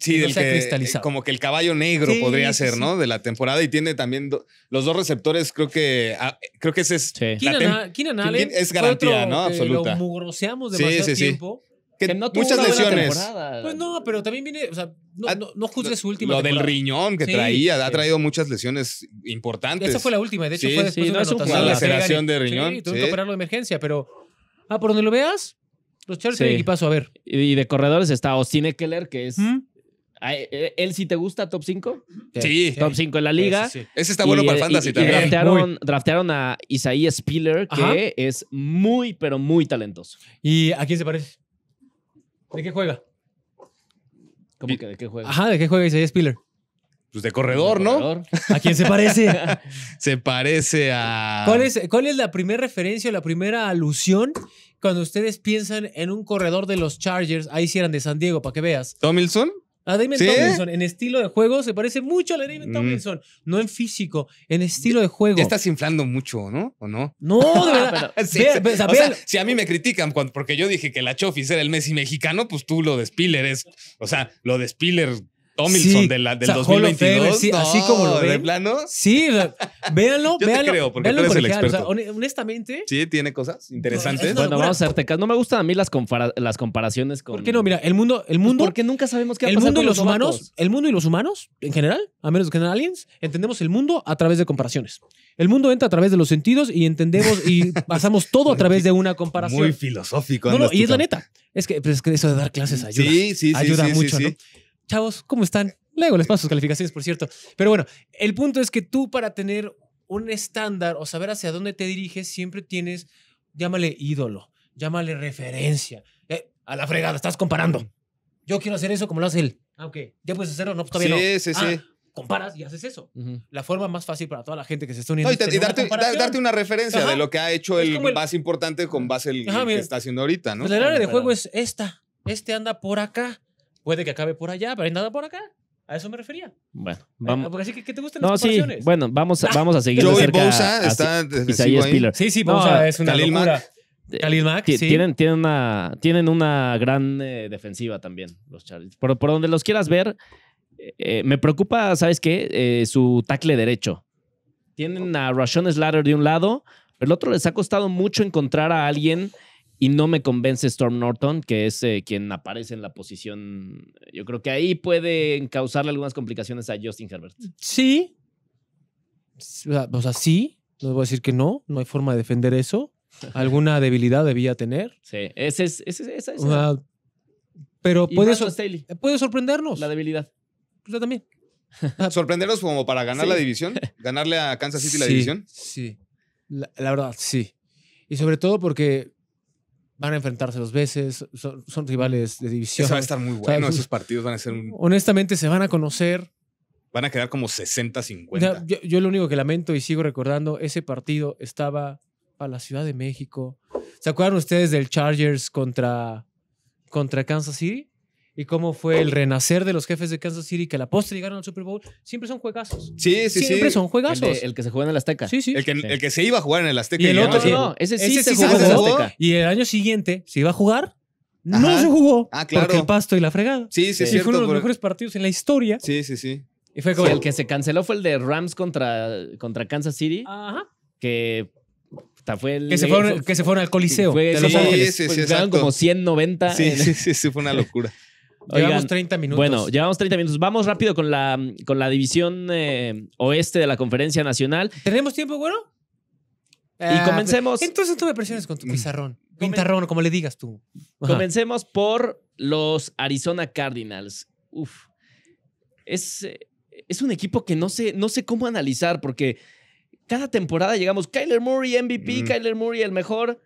Sí, del que, como que el caballo negro podría ser, ¿no? De la temporada y tiene también los dos receptores, creo que ah, creo que ese es sí. Keenan, Keenan Allen es garantía, ¿no? Eh, Absoluta. Lo mugroseamos demasiado tiempo. Que, que no muchas lesiones. pues no, pero también viene, o sea, no, ah, no, no juzgue su última. Lo del riñón que traía, ha traído muchas lesiones importantes. Esa fue la última, de hecho fue después de una, una laceración de riñón. Sí, tuve que operarlo de emergencia, pero ah, por donde lo veas, los Chargers equipazo, a ver. Y de corredores está Austin Eckler, que es... Ah, eh, eh, ¿Él sí te gusta top 5? Sí. Top 5 en la liga. Ese está bueno para el fantasy también. Y draftearon, a Isaiah Spiller, que es muy, pero muy talentoso. ¿Y a quién se parece? ¿De qué juega? ¿Cómo que de qué juega? Ajá, ¿de qué juega Isaiah Spiller? Pues de corredor, ¿no? ¿A quién se parece? se parece a. ¿Cuál es, cuál es la primera referencia la primera alusión cuando ustedes piensan en un corredor de los Chargers, ahí sí eran de San Diego, para que veas. ¿Tomilson? A ah, Damon ¿Sí? en estilo de juego se parece mucho a la Damon mm. no en físico, en estilo de juego. Ya estás inflando mucho, ¿no? ¿O no? No, de verdad. si a mí me critican porque yo dije que la Chofis era el Messi mexicano, pues tú lo de Spiller es, o sea, lo de Spiller Tomilson del 2022. sí, así como lo ven. ¿De plano? Sí, véanlo, Yo véanlo. Te creo, porque véanlo tú el experto. honestamente. Sí, tiene cosas interesantes. Bueno, vamos a hacerte No me gustan a mí las, las comparaciones con. ¿Por qué no? Mira, el mundo. El pues mundo porque nunca sabemos qué va a pasar. El mundo y los, humanos. El mundo y los humanos, en general, a menos que sean aliens, entendemos el mundo a través de comparaciones. El mundo entra a través de los sentidos y entendemos y pasamos todo a través de una comparación. Muy filosófico. No, no, y es la neta. Es que, pues, es eso de dar clases ayuda. Sí, sí, sí. Ayuda mucho, ¿no? chavos, ¿cómo están? Luego les paso sus calificaciones, por cierto. Pero bueno, el punto es que tú para tener un estándar o saber hacia dónde te diriges, siempre tienes, llámale ídolo, llámale referencia. Eh, a la fregada, estás comparando. Yo quiero hacer eso como lo hace él. Ah, ok. ¿Ya puedes hacerlo? No, pues, todavía no. Sí, sí, ah, Comparas y haces eso. La forma más fácil para toda la gente que se está uniendo. y, darte, una referencia de lo que ha hecho el, más importante con base el, que está haciendo ahorita, ¿no? Pues, la área de juego es esta. Este anda por acá Puede que acabe por allá, pero hay nada por acá. A eso me refería. Bueno, eh, vamos. así que, te gustan las sí. Bueno, vamos, a seguir Joey de cerca. Bosa está Spiller. Sí, sí, Bosa es una locura. tienen, tienen, una, tienen una gran eh, defensiva también, los Charles. Por, donde los quieras ver, eh, me preocupa, ¿sabes qué? su tackle derecho. Tienen a Rashon Slatter de un lado, pero el otro les ha costado mucho encontrar a alguien y no me convence Storm Norton, que es eh, quien aparece en la posición. Yo creo que ahí puede causarle algunas complicaciones a Justin Herbert. Sí. O sea, sí. No voy a decir que no. No hay forma de defender eso. Alguna debilidad debía tener. Sí, ese es, ese, esa es. pero puede, eh, puede, sorprendernos. La debilidad. yo también. Ah. ¿Sorprendernos como para ganar la división? ¿Ganarle a Kansas City la división? Sí. la verdad, sí. Y sobre todo porque van a enfrentarse dos veces, son, rivales de división. Eso va a estar muy bueno, esos partidos van a ser... Un... Honestamente, se van a conocer. Van a quedar como 60, 50. Yo, lo único que lamento y sigo recordando, ese partido estaba para la Ciudad de México. ¿Se acuerdan ustedes del Chargers contra, contra Kansas City? y cómo fue el renacer de los jefes de Kansas City que a la postre llegaron al Super Bowl, siempre son juegazos. Sí, sí, sí. Siempre son juegazos. El, que se juega en el Azteca. Sí, sí. El que, se iba a jugar en el Azteca. Y el otro, no, ese sí, se, jugó, en el Azteca Y el año siguiente se iba a jugar. No se jugó. Ah, claro. Porque el pasto y la fregada. Sí, sí, sí. Es cierto, uno de los mejores partidos en la historia. Sí, sí, sí. Y fue como... El que se canceló fue el de Rams contra, contra Kansas City. Ajá. Que fue el, que, se fueron, al Coliseo. Fue, de Los sí, Sí, como 190. Sí, sí, sí, fue una locura llevamos 30 minutos. Bueno, llevamos 30 minutos. Vamos rápido con la, con la división eh, oeste de la Conferencia Nacional. ¿Tenemos tiempo, bueno. y ah, pues, comencemos. Entonces tú me presiones con tu mm. pizarrón. Pintarrón, como le digas tú. Comencemos por los Arizona Cardinals. Uf. Es, eh, es un equipo que no sé, no sé cómo analizar porque cada temporada llegamos, Kyler Murray MVP, mm. Kyler Murray el mejor.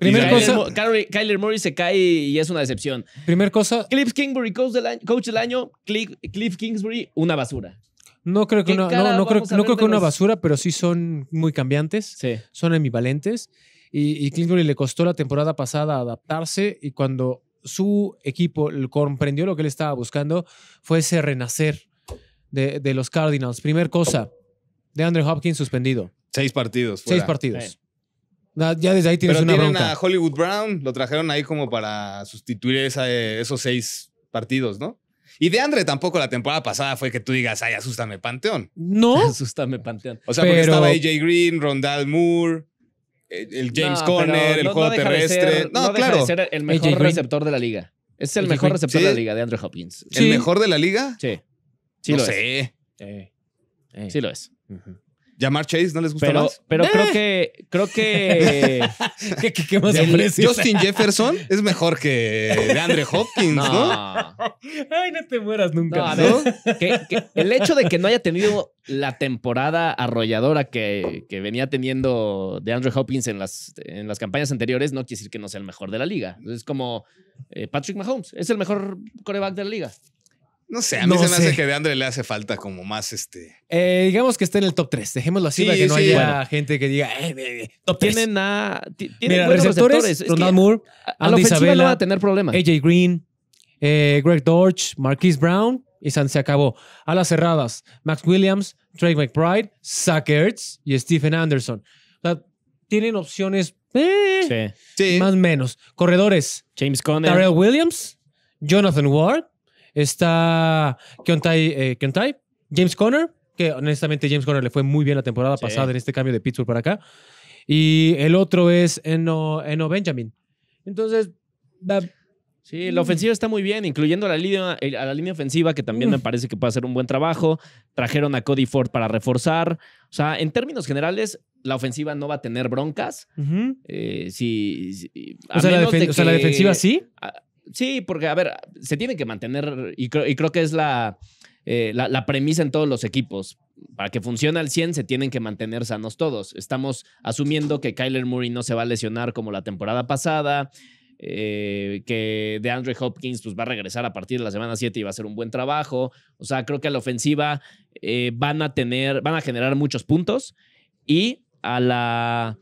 Primera cosa. Kyler, Murray se cae y es una decepción. Primer cosa. Cliff Kingsbury, coach del año, Cliff, Kingsbury, una basura. No creo que, una, no, no creo, que una basura, pero sí son muy cambiantes, sí. son ambivalentes. Y, y Kingsbury le costó la temporada pasada adaptarse y cuando su equipo comprendió lo que él estaba buscando fue ese renacer de, los Cardinals. Primer cosa, de Andrew Hopkins suspendido. Seis partidos. Seis partidos. Ya desde ahí Pero tienen a Hollywood Brown, lo trajeron ahí como para sustituir esos seis partidos, ¿no? Y de Andre tampoco la temporada pasada fue que tú digas, ay, asústame Panteón. No. Asústame Panteón. O sea, porque estaba AJ Green, Rondal Moore eh, el James Conner, el terrestre. no, claro. Deja el mejor receptor de la liga. Es el mejor receptor de la liga de Andre Hopkins. ¿El mejor de la liga? Sí. Sí lo sé. es. Sí. lo es. Llamar Chase, ¿no les gusta pero, más? Pero creo que. Creo que. ¿Qué, más Justin Jefferson es mejor que de Andre Hopkins, ¿no? Ay, no te mueras nunca. No, el hecho de que no haya tenido la temporada arrolladora que, venía teniendo de Andre Hopkins en las, en las campañas anteriores no quiere decir que no sea el mejor de la liga. Es como eh, Patrick Mahomes, es el mejor coreback de la liga. No sé, a mí se me hace que de Andre le hace falta como más este. Eh, digamos que está en el top 3. Dejémoslo así para que no haya gente que diga, eh, Tienen a. Tienen buenos receptores. Ronald Moore, a, tener AJ Green, eh, Greg Dortch, Marquise Brown y San se acabó. A las cerradas, Max Williams, Trey McBride, Zach Ertz y Stephen Anderson. O sea, tienen opciones eh, sí. más o menos. Corredores. James Conner. Darrell Williams, Jonathan Ward. Está que eh, James Conner, que honestamente James Conner le fue muy bien la temporada pasada en este cambio de Pittsburgh para acá. Y el otro es Eno, Eno Benjamin. Entonces, Sí, la ofensiva está muy bien, incluyendo a la, línea, eh, a la línea ofensiva, que también me mm. parece que puede hacer un buen trabajo. Trajeron a Cody Ford para reforzar. O sea, en términos generales, la ofensiva no va a tener broncas. Eh, o, sea, la defensiva sí. Sí, porque, a ver, se tiene que mantener, y creo, que es eh, la, la, premisa en todos los equipos. Para que funcione al 100 se tienen que mantener sanos todos. Estamos asumiendo que Kyler Murray no se va a lesionar como la temporada pasada, eh, que de Andre Hopkins pues, va a regresar a partir de la semana 7 y va a hacer un buen trabajo. O sea, creo que a la ofensiva eh, van a tener, van a generar muchos puntos y a la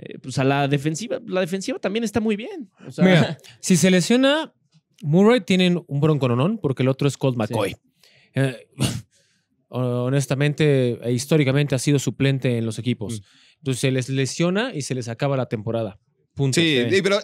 eh, pues a la defensiva, la defensiva también está muy bien. si se lesiona Murray, tienen un broncononón porque el otro es Colt McCoy. Eh, honestamente, e históricamente ha sido suplente en los equipos. Mm. Entonces se les lesiona y se les acaba la temporada. Punto. Sí, pero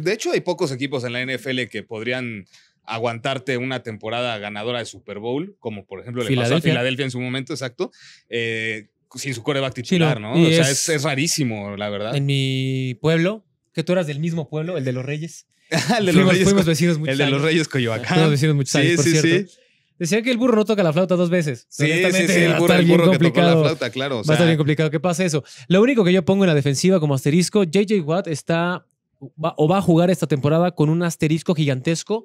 de hecho hay pocos equipos en la NFL que podrían aguantarte una temporada ganadora de Super Bowl, como por ejemplo le pasó Filadelfia en su momento, exacto. Eh, sin su coreback titular, ¿no? O sea, es, rarísimo, la verdad. En mi pueblo, que tú eras del mismo pueblo, el de los Reyes. Ah, el de los fuimos, Reyes. Fuimos vecinos El de los Reyes Coyoacán. Fuimos vecinos muchos sí, por sí, cierto. Sí. Decían que el burro no toca la flauta dos veces. Sí, sí, sí, el burro, que toca la flauta, claro. Va a estar bien complicado que pase eso. Lo único que yo pongo en la defensiva como asterisco, JJ Watt está o va a jugar esta temporada con un asterisco gigantesco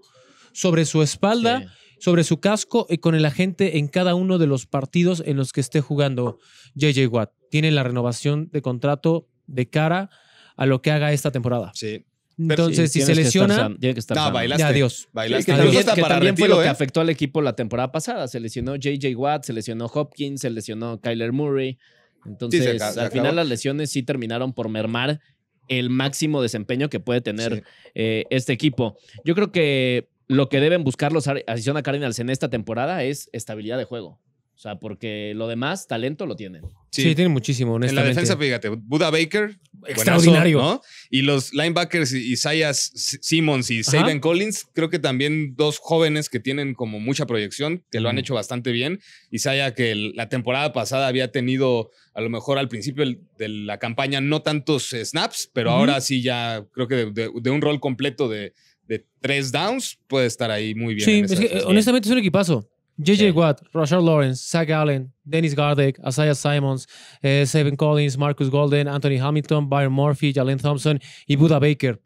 sobre su espalda sobre su casco y con el agente en cada uno de los partidos en los que esté jugando JJ Watt. Tiene la renovación de contrato de cara a lo que haga esta temporada. Sí. Entonces, si se lesiona, tiene que estar ya, adiós. Bailaste. que, También, fue lo que ¿eh? afectó al equipo la temporada pasada. Se lesionó JJ Watt, se lesionó Hopkins, se lesionó Kyler Murray. Entonces, al final las lesiones sí terminaron por mermar el máximo desempeño que puede tener eh, este equipo. Yo creo que lo que deben buscar los Arizona Cardinals en esta temporada es estabilidad de juego. O sea, porque lo demás, talento lo tienen. Sí, tienen muchísimo, honestamente. En la defensa, fíjate, Buda Baker. Extraordinario. Y los linebackers Isaiah Simmons y Saban Collins, creo que también dos jóvenes que tienen como mucha proyección, que lo han hecho bastante bien. Isaiah, que la temporada pasada había tenido, a lo mejor al principio de la campaña, no tantos snaps, pero ahora sí ya creo que de un rol completo de de tres downs puede estar ahí muy bien. Sí, honestamente es un equipazo. JJ Watt, Rashard Lawrence, Zach Allen, Dennis Gardeck, Isaiah Simons, eh, Collins, Marcus Golden, Anthony Hamilton, Byron Murphy, Jalen Thompson y Buda Baker.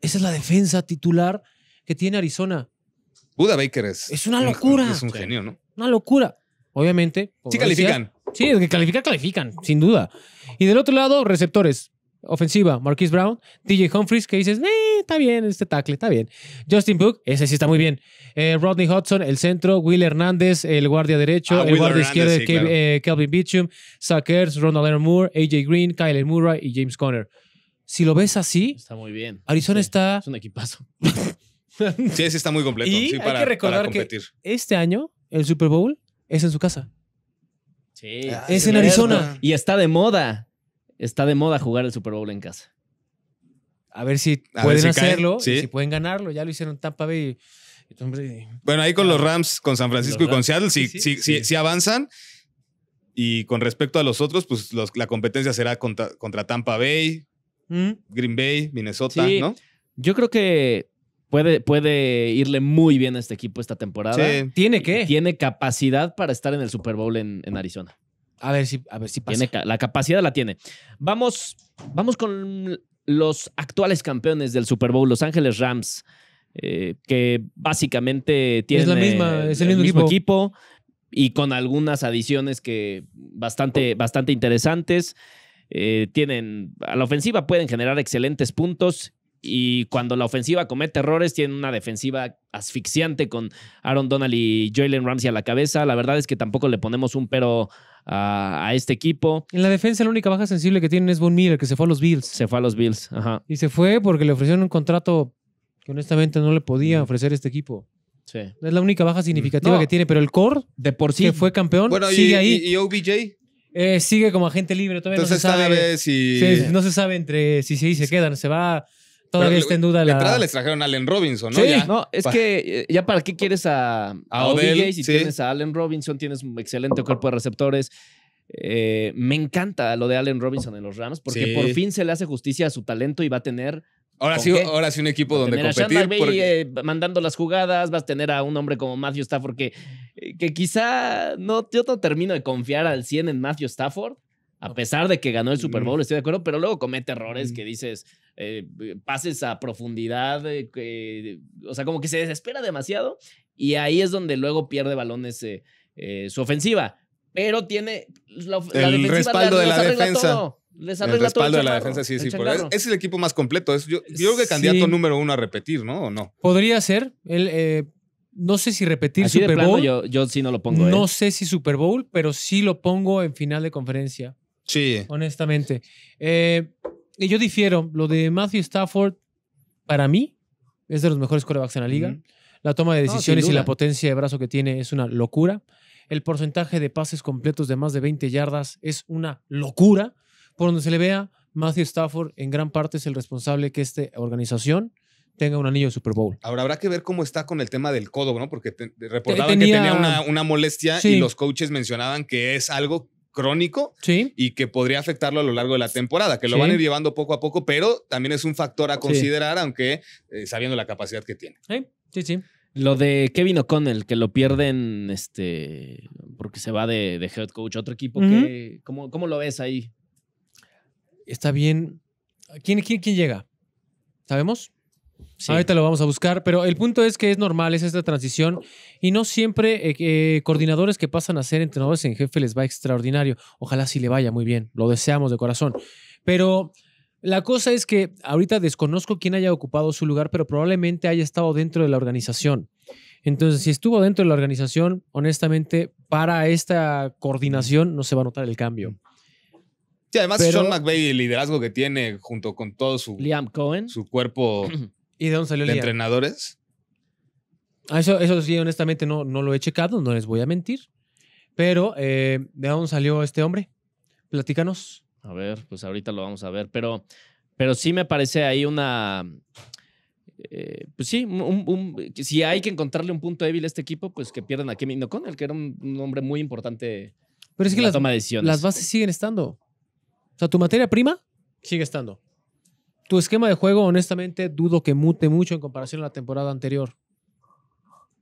Esa es la defensa titular que tiene Arizona. Buda Baker es. Es una locura. es un genio, ¿no? Una locura. Obviamente. Sí, califican. sí, el que califica, califican, sin duda. Y del otro lado, receptores ofensiva, Marquise Brown, DJ Humphries, que dices, eh, está bien este tackle, está bien. Justin Book, ese sí está muy bien. Eh, Rodney Hudson, el centro, Will Hernández, el guardia derecho, el guardia izquierdo, Kelvin, Ronald Aaron Moore, AJ Green, Kyle Murray y James Conner. Si lo ves así, está muy bien. Arizona está. Es un equipazo. sí, sí, está muy completo. Y para, hay que recordar que este año el Super Bowl es en su casa. Sí. es en Arizona. Y está de moda está de moda jugar el Super Bowl en casa. A ver si pueden hacerlo si pueden ganarlo. Ya lo hicieron Tampa Bay. bueno, ahí con los Rams, con San Francisco y con Seattle, si, sí, avanzan. Y con respecto a los otros, pues la competencia será contra, Tampa Bay, mm. Green Bay, Minnesota, ¿no? Yo creo que puede, puede irle muy bien a este equipo esta temporada. Tiene qué? Tiene capacidad para estar en el Super Bowl en Arizona. A ver si, a ver si pasa. Tiene, la capacidad la tiene. Vamos, vamos con los actuales campeones del Super Bowl, Los Ángeles Rams, eh, que básicamente tienen la misma, es el, mismo, equipo. y con algunas adiciones que bastante, bastante interesantes. Eh, tienen a la ofensiva pueden generar excelentes puntos y cuando la ofensiva comete errores, tiene una defensiva asfixiante con Aaron Donald y Jalen Ramsey a la cabeza. La verdad es que tampoco le ponemos un pero a, este equipo. En la defensa, la única baja sensible que tienen es Von Miller, que se fue a los Bills. Se fue a los Bills, ajá. Y se fue porque le ofrecieron un contrato que honestamente no le podía mm. ofrecer este equipo. Sí. Es la única baja significativa que tiene, pero el core, de por sí, fue campeón, sigue ahí. ¿Y, OBJ? Eh, sigue como agente libre, todavía Entonces, no se sabe. si... no se sabe entre si, si se quedan, se va la. entrada les trajeron a Allen Robinson, ¿no? no, es que eh, ya para qué quieres a, a, a si tienes a Allen Robinson, tienes un excelente cuerpo de receptores. Eh, me encanta lo de Allen Robinson en los Rams porque por fin se le hace justicia a su talento y va a tener Ahora sí, ahora sí un equipo donde competir. Eh, mandando las jugadas, vas a tener a un hombre como Matthew Stafford que, que quizá no, yo no termino de confiar al 100 en Matthew Stafford, a pesar de que ganó el Super Bowl, estoy de acuerdo, pero luego comete errores que dices, eh, pases a profundidad, eh, o sea, como que se desespera demasiado y ahí es donde luego pierde balones eh, su ofensiva. Pero tiene el respaldo de la defensa. el respaldo de la defensa, sí, sí. es, el equipo más completo. Es, yo, creo que candidato número uno a repetir, ¿no? ¿O no? Podría ser. El, no sé si repetir Super Bowl. Yo, yo, sí no lo pongo. No sé si Super Bowl, pero sí lo pongo en final de conferencia. Sí. Honestamente. Eh, y yo difiero. Lo de Matthew Stafford, para mí, es de los mejores corebacks en la liga. La toma de decisiones y la potencia de brazo que tiene es una locura. El porcentaje de pases completos de más de 20 yardas es una locura. Por donde se le vea, Matthew Stafford en gran parte es el responsable que esta organización tenga un anillo de Super Bowl. Ahora habrá que ver cómo está con el tema del codo, ¿no? Porque que tenía una, molestia y los coaches mencionaban que es algo crónico y que podría afectarlo a lo largo de la temporada, que lo van a ir llevando poco a poco, pero también es un factor a considerar, aunque eh, sabiendo la capacidad que tiene. Sí, sí. Lo de Kevin O'Connell, que lo pierden este, porque se va de, head coach a otro equipo, ¿cómo, lo ves ahí? Está bien. ¿Quién, quién, quién llega? ¿Sabemos? Ahorita lo vamos a buscar, pero el punto es que es normal, es esta transición y no siempre eh, eh, coordinadores que pasan a ser entrenadores en jefe les va extraordinario. Ojalá sí le vaya muy bien, lo deseamos de corazón. Pero la cosa es que ahorita desconozco quién haya ocupado su lugar, pero probablemente haya estado dentro de la organización. Entonces, si estuvo dentro de la organización, honestamente, para esta coordinación no se va a notar el cambio. Sí, además Sean el liderazgo que tiene junto con todo su, Liam Cohen. su cuerpo ¿Y de dónde salió el entrenadores? Ah, eso, eso sí, honestamente no, no lo he checado, no les voy a mentir. Pero, eh, ¿de dónde salió este hombre? Platícanos. A ver, pues ahorita lo vamos a ver. Pero, pero sí me parece ahí una. Eh, pues sí, si hay que encontrarle un punto débil a este equipo, pues que pierdan a con el que era un, hombre muy importante pero es que la toma de decisiones. Las bases siguen estando. O sea, tu materia prima sigue estando tu esquema de juego, honestamente, dudo que mute mucho en comparación a la temporada anterior.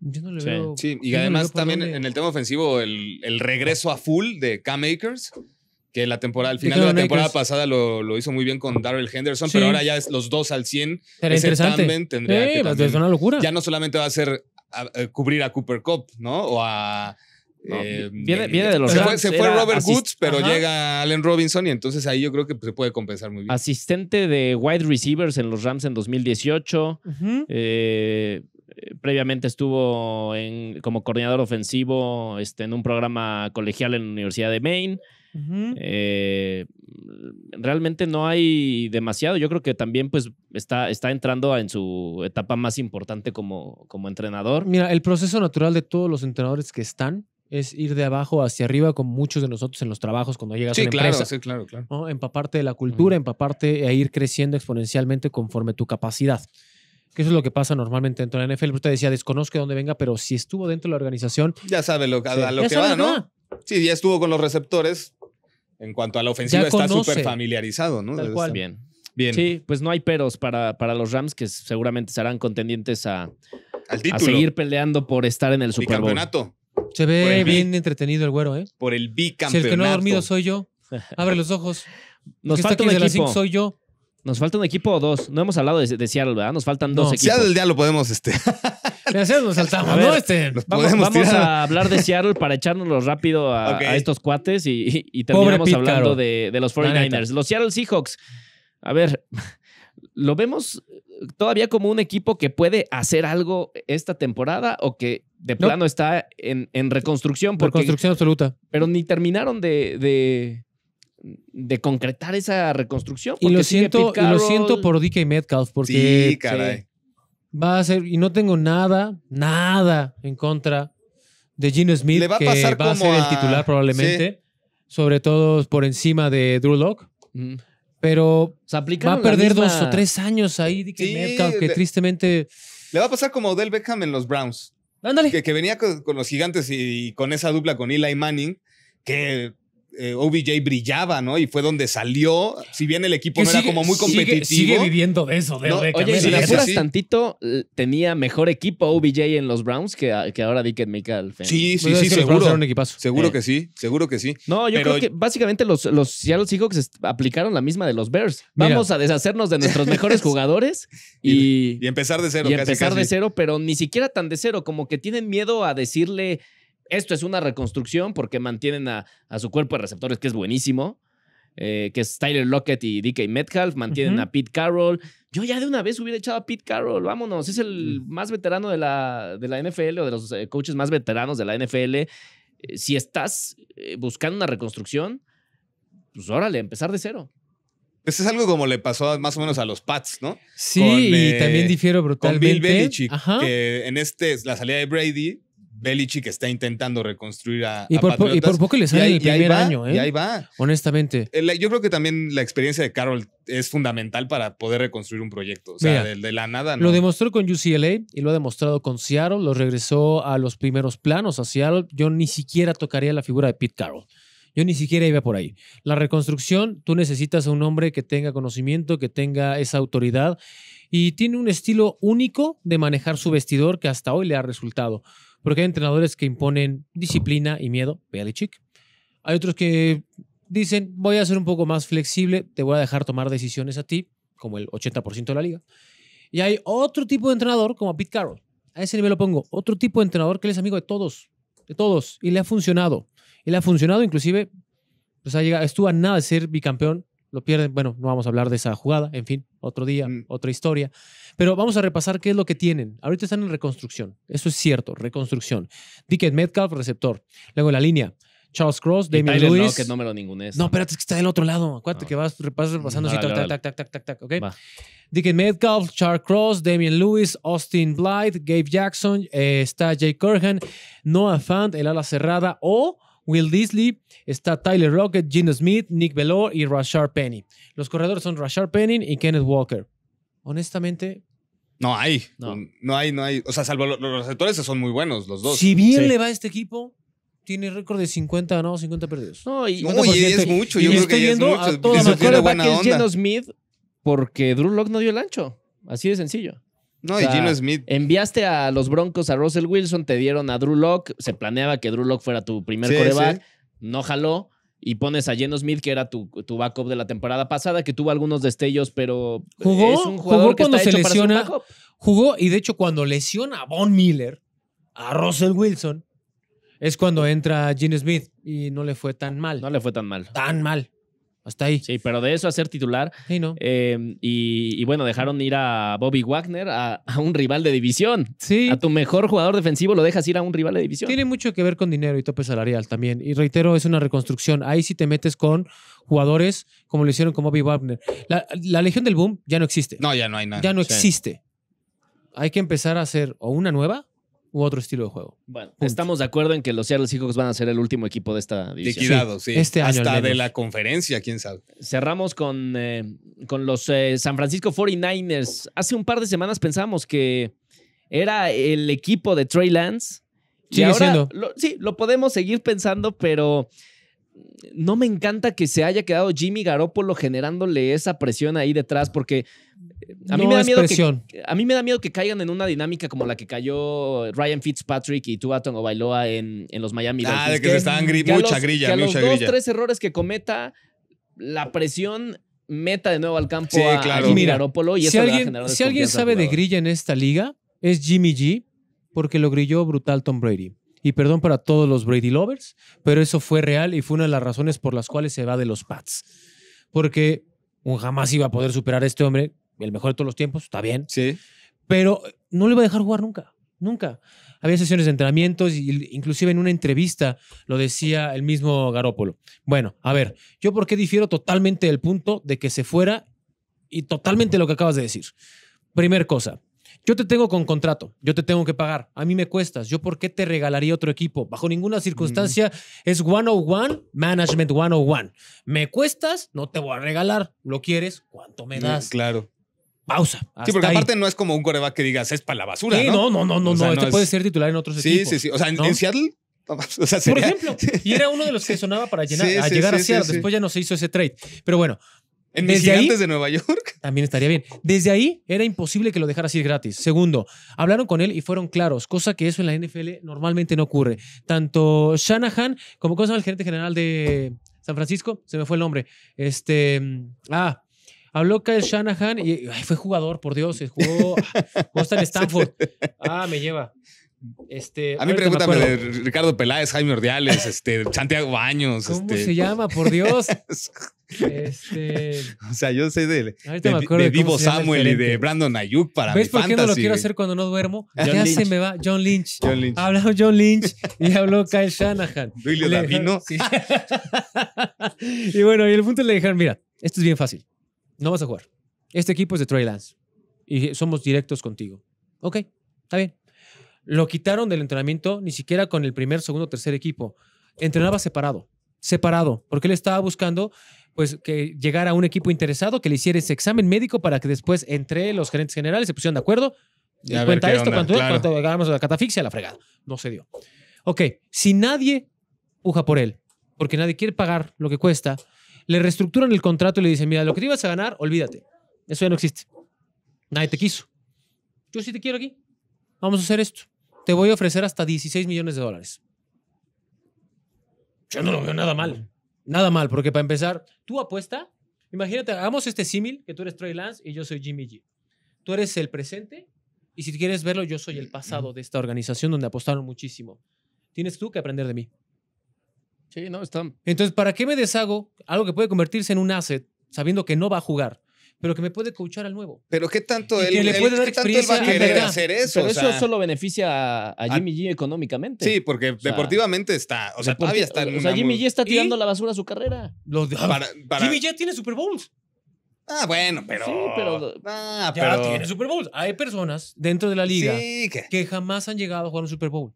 Yo no le veo. Sí, y además también en el tema ofensivo, el, regreso a full de Cam makers que la temporada, al final de, la temporada pasada lo, hizo muy bien con Darrell Henderson, pero ahora ya es los dos al 100. interesante. es una locura. Ya no solamente va a ser cubrir a Cooper Cup, ¿no? O a eh, viene, de los Se fue, Robert Woods, pero llega Allen Robinson y entonces ahí yo creo que se puede compensar muy bien. Asistente de wide receivers en los Rams en 2018. Eh, eh, previamente estuvo como coordinador ofensivo este, en un programa colegial en la Universidad de Maine. realmente no hay demasiado. Yo creo que también pues está, está entrando en su etapa más importante como, como entrenador. Mira, el proceso natural de todos los entrenadores que están es ir de abajo hacia arriba, como muchos de nosotros en los trabajos cuando llegas a una claro, empresa. Sí, claro, claro. Empaparte de la cultura, empaparte e ir creciendo exponencialmente conforme tu capacidad. Que eso es lo que pasa normalmente dentro de la NFL. Usted decía, desconozco de dónde venga, pero si estuvo dentro de la organización. Ya sabe lo, a, lo que va, ¿no? Sí, ya estuvo con los receptores. En cuanto a la ofensiva, está súper familiarizado, ¿no? Tal cual. Bien. Bien. Sí, pues no hay peros para, para los Rams, que seguramente serán contendientes a, seguir peleando por estar en el Super Bowl. Se ve bien entretenido el güero, ¿eh? Por el bicampeonato. Si el que no ha dormido soy yo. Abre los ojos. Nos falta un equipo. soy yo. Nos falta un equipo o dos. No hemos hablado de, Seattle, ¿verdad? Nos faltan dos equipos. Seattle ya lo podemos, este. nos saltamos, ¿no? Este. vamos, a hablar de Seattle para echárnoslo rápido a, estos cuates y, y, terminamos hablando de, de, los 49ers. Los Seattle Seahawks. A ver, lo vemos todavía como un equipo que puede hacer algo esta temporada o que de plano está en, reconstrucción. por reconstrucción absoluta. Pero ni terminaron de, de, concretar esa reconstrucción. Y lo, siento, lo siento por DK Metcalf, porque sí, caray. va a ser, y no tengo nada, nada en contra de Gene Smith, va a va a ser el titular probablemente, sobre todo por encima de Drew Locke. Pero Se va a perder dos o tres años ahí, DK Metcalf, que tristemente... Le va a pasar como Odell Beckham en los Browns. Que, venía con, los gigantes y, y, con esa dupla con Eli Manning, que eh, OBJ brillaba, ¿no? Y fue donde salió, si bien el equipo no era como muy competitivo. Sigue, viviendo de eso, de, si apuras tantito, eh, tenía mejor equipo OBJ en los Browns que, que ahora Dick Michael. Sí, sí, sí, seguro. Seguro eh. que sí, seguro que sí. No, yo creo que básicamente los, los Seattle Seahawks aplicaron la misma de los Bears. Vamos a deshacernos de nuestros mejores jugadores y, empezar de cero. Y empezar de cero, pero ni siquiera tan de cero, como que tienen miedo a decirle esto es una reconstrucción porque mantienen a, su cuerpo de receptores, que es buenísimo. Eh, que es Tyler Lockett y DK Metcalf, mantienen a Pete Carroll. Yo ya de una vez hubiera echado a Pete Carroll, vámonos, es el mm. más veterano de la, de la NFL o de los eh, coaches más veteranos de la NFL. Eh, si estás buscando una reconstrucción, pues órale, empezar de cero. Eso pues es algo como le pasó más o menos a los Pats, ¿no? Sí, y también difiero brutalmente. Con Bill que en este, la salida de Brady, que está intentando reconstruir a. Y, por, y por, poco le sale el primer año, ¿eh? Y ahí va. Honestamente. Eh, yo creo que también la experiencia de Carroll es fundamental para poder reconstruir un proyecto. O sea, de, la nada. No. Lo demostró con UCLA y lo ha demostrado con Seattle. Lo regresó a los primeros planos a Seattle. Yo ni siquiera tocaría la figura de Pete Carroll. Yo ni siquiera iba por ahí. La reconstrucción, tú necesitas a un hombre que tenga conocimiento, que tenga esa autoridad y tiene un estilo único de manejar su vestidor que hasta hoy le ha resultado. Porque hay entrenadores que imponen disciplina y miedo, chic Hay otros que dicen, voy a ser un poco más flexible, te voy a dejar tomar decisiones a ti, como el 80% de la liga. Y hay otro tipo de entrenador, como Pete Carroll. A ese nivel lo pongo. Otro tipo de entrenador que él es amigo de todos, de todos, y le ha funcionado. Y le ha funcionado, inclusive, pues ha llegado, estuvo a nada de ser bicampeón, lo pierden. Bueno, no vamos a hablar de esa jugada, en fin, otro día, mm. otra historia. Pero vamos a repasar qué es lo que tienen. Ahorita están en reconstrucción. Eso es cierto, reconstrucción. Dickett Metcalf, receptor. Luego la línea. Charles Cross, Damien Lewis. No, que no me lo ninguno No, espérate, es que está del otro lado. Acuérdate ah. que vas, mm, repasando así, tac, tac, tac, tac, tac, Dickett Metcalf, Charles Cross, Damien Lewis, Austin Blythe, Gabe Jackson, eh, está Jay Corhan, Noah Fant, el ala cerrada, o... Will Disley, está Tyler Rocket, Gene Smith, Nick Velor y Rashard Penny. Los corredores son Rashard Penny y Kenneth Walker honestamente, no hay. No. no. hay, no hay. O sea, salvo los, receptores son muy buenos, los dos. Si bien le va a este equipo, tiene récord de 50 no, 50 perdidos. No, y, es mucho. Yo creo que es mucho. a es Es Geno Smith porque Drew Locke no dio el ancho. Así de sencillo. No, y Smith. Enviaste a los Broncos a Russell Wilson, te dieron a Drew Locke. Se planeaba que Drew Locke fuera tu primer coreback. No jaló y pones a Geno Smith, que era tu, backup de la temporada pasada, que tuvo algunos destellos, pero jugó, es un jugador que se lesiona. jugó y de hecho cuando lesiona a Von Miller, a Russell Wilson, es cuando entra Gene Smith y no le fue tan mal. No le fue tan mal. Tan mal. Hasta ahí. Sí, pero de eso a ser titular. Sí, no. Em, y, bueno, dejaron ir a Bobby Wagner a, un rival de división. Sí. A tu mejor jugador defensivo lo dejas ir a un rival de división. Tiene mucho que ver con dinero y tope salarial también. Y reitero, es una reconstrucción. Ahí sí te metes con jugadores como lo hicieron con Bobby Wagner. La, la Legión del Boom ya no existe. No, ya no hay nada. Ya no existe. Hay que empezar a hacer o una nueva u otro estilo de juego. Bueno, estamos de acuerdo en que los Seattle Seahawks van a ser el último equipo de esta división. sí. Este Hasta de la conferencia, quién sabe. Cerramos con, eh, con los eh, San Francisco 49ers. Hace un par de semanas pensamos que era el equipo de Trey Lance. sí, lo podemos seguir pensando, pero no me encanta que se haya quedado Jimmy Garoppolo generándole esa presión ahí detrás, porque eh, a mí, me da miedo que, a mí me da miedo que caigan en una dinámica como la que cayó Ryan Fitzpatrick y Tua Tongo Bailoa en, en los Miami Ah, de que, se estaban mucha grilla, que los dos, tres errores que cometa, la presión meta de nuevo al campo a, Jimmy Garoppolo si alguien, Si alguien sabe de grilla en esta liga, es Jimmy G, porque lo grilló brutal Tom Brady. Y perdón para todos los Brady lovers, pero eso fue real y fue una de las razones por las cuales se va de los Pats. Porque jamás iba a poder superar a este hombre, el mejor de todos los tiempos, está bien. Sí. Pero no le iba a dejar jugar nunca, nunca. Había sesiones de entrenamientos, y inclusive en una entrevista lo decía el mismo Garópolo. Bueno, a ver, yo por qué difiero totalmente del punto de que se fuera y totalmente lo que acabas de decir. Primer cosa, yo te tengo con contrato, yo te tengo que pagar, a mí me cuestas, yo por qué te regalaría otro equipo. Bajo ninguna circunstancia mm. es 101, management 101. Me cuestas, no te voy a regalar, lo quieres, cuánto me mm, das. claro. Pausa. Sí, porque aparte no es como un coreback que digas es para la basura. no, no, no, no, Este puede ser titular en otros equipos. Sí, sí, sí. O sea, en Seattle o sea, Por ejemplo, y era uno de los que sonaba para llegar a Seattle. Después ya no se hizo ese trade. Pero bueno, en Desde de Nueva York. También estaría bien. Desde ahí era imposible que lo dejaras así gratis. Segundo, hablaron con él y fueron claros, cosa que eso en la NFL normalmente no ocurre. Tanto Shanahan como ¿cómo se llama el gerente general de San Francisco, se me fue el nombre. Este, mm, ah, habló Kyle Shanahan y fue jugador, por Dios, jugó, en Stanford. Ah, me lleva. Este, a mí pregúntame de Ricardo Peláez, Jaime Ordiales, este, Santiago Baños. ¿Cómo este. se llama? Por Dios. Este... O sea, yo sé de, de, Vivo Samuel y de Brandon Ayuk para ¿Ves por qué no lo quiero hacer cuando no duermo? ¿Qué ya se me va John Lynch. John John Lynch y habló Kyle Shanahan. Davino. y bueno, y el punto le dijeron, mira, esto es bien fácil. No vas a jugar. Este equipo es de Trey Lance. Y somos directos contigo. Ok, está bien. Lo quitaron del entrenamiento ni siquiera con el primer, segundo, tercer equipo. Entrenaba separado separado, porque él estaba buscando pues que llegara a un equipo interesado que le hiciera ese examen médico para que después entre los gerentes generales se pusieran de acuerdo y cuenta esto, cuando la catafixia, la fregada. No se dio. Ok, si nadie puja por él, porque nadie quiere pagar lo que cuesta, le reestructuran el contrato y le dicen, mira, lo que te ibas a ganar, olvídate. Eso ya no existe. Nadie te quiso. Yo sí te quiero aquí. Vamos a hacer esto. Te voy a ofrecer hasta 16 millones de dólares. Yo no lo veo nada mal. Nada mal, porque para empezar, tú apuesta, imagínate, hagamos este símil, que tú eres Trey Lance y yo soy Jimmy G. Tú eres el presente y si quieres verlo, yo soy el pasado de esta organización donde apostaron muchísimo. Tienes tú que aprender de mí. Sí, no, está. Entonces, ¿para qué me deshago algo que puede convertirse en un asset sabiendo que no va a jugar? pero que me puede coachar al nuevo. Pero qué tanto él, puede dar va a querer hacer eso. Pero eso solo beneficia a, Jimmy G económicamente. Sí, porque deportivamente está, o sea, todavía está. o sea, Jimmy G está tirando la basura a su carrera. Jimmy G tiene Super Bowls. Ah, bueno, pero. Sí, pero. Ah, pero, tiene Super Bowls. Hay personas dentro de la liga que... jamás han llegado a jugar un Super Bowl.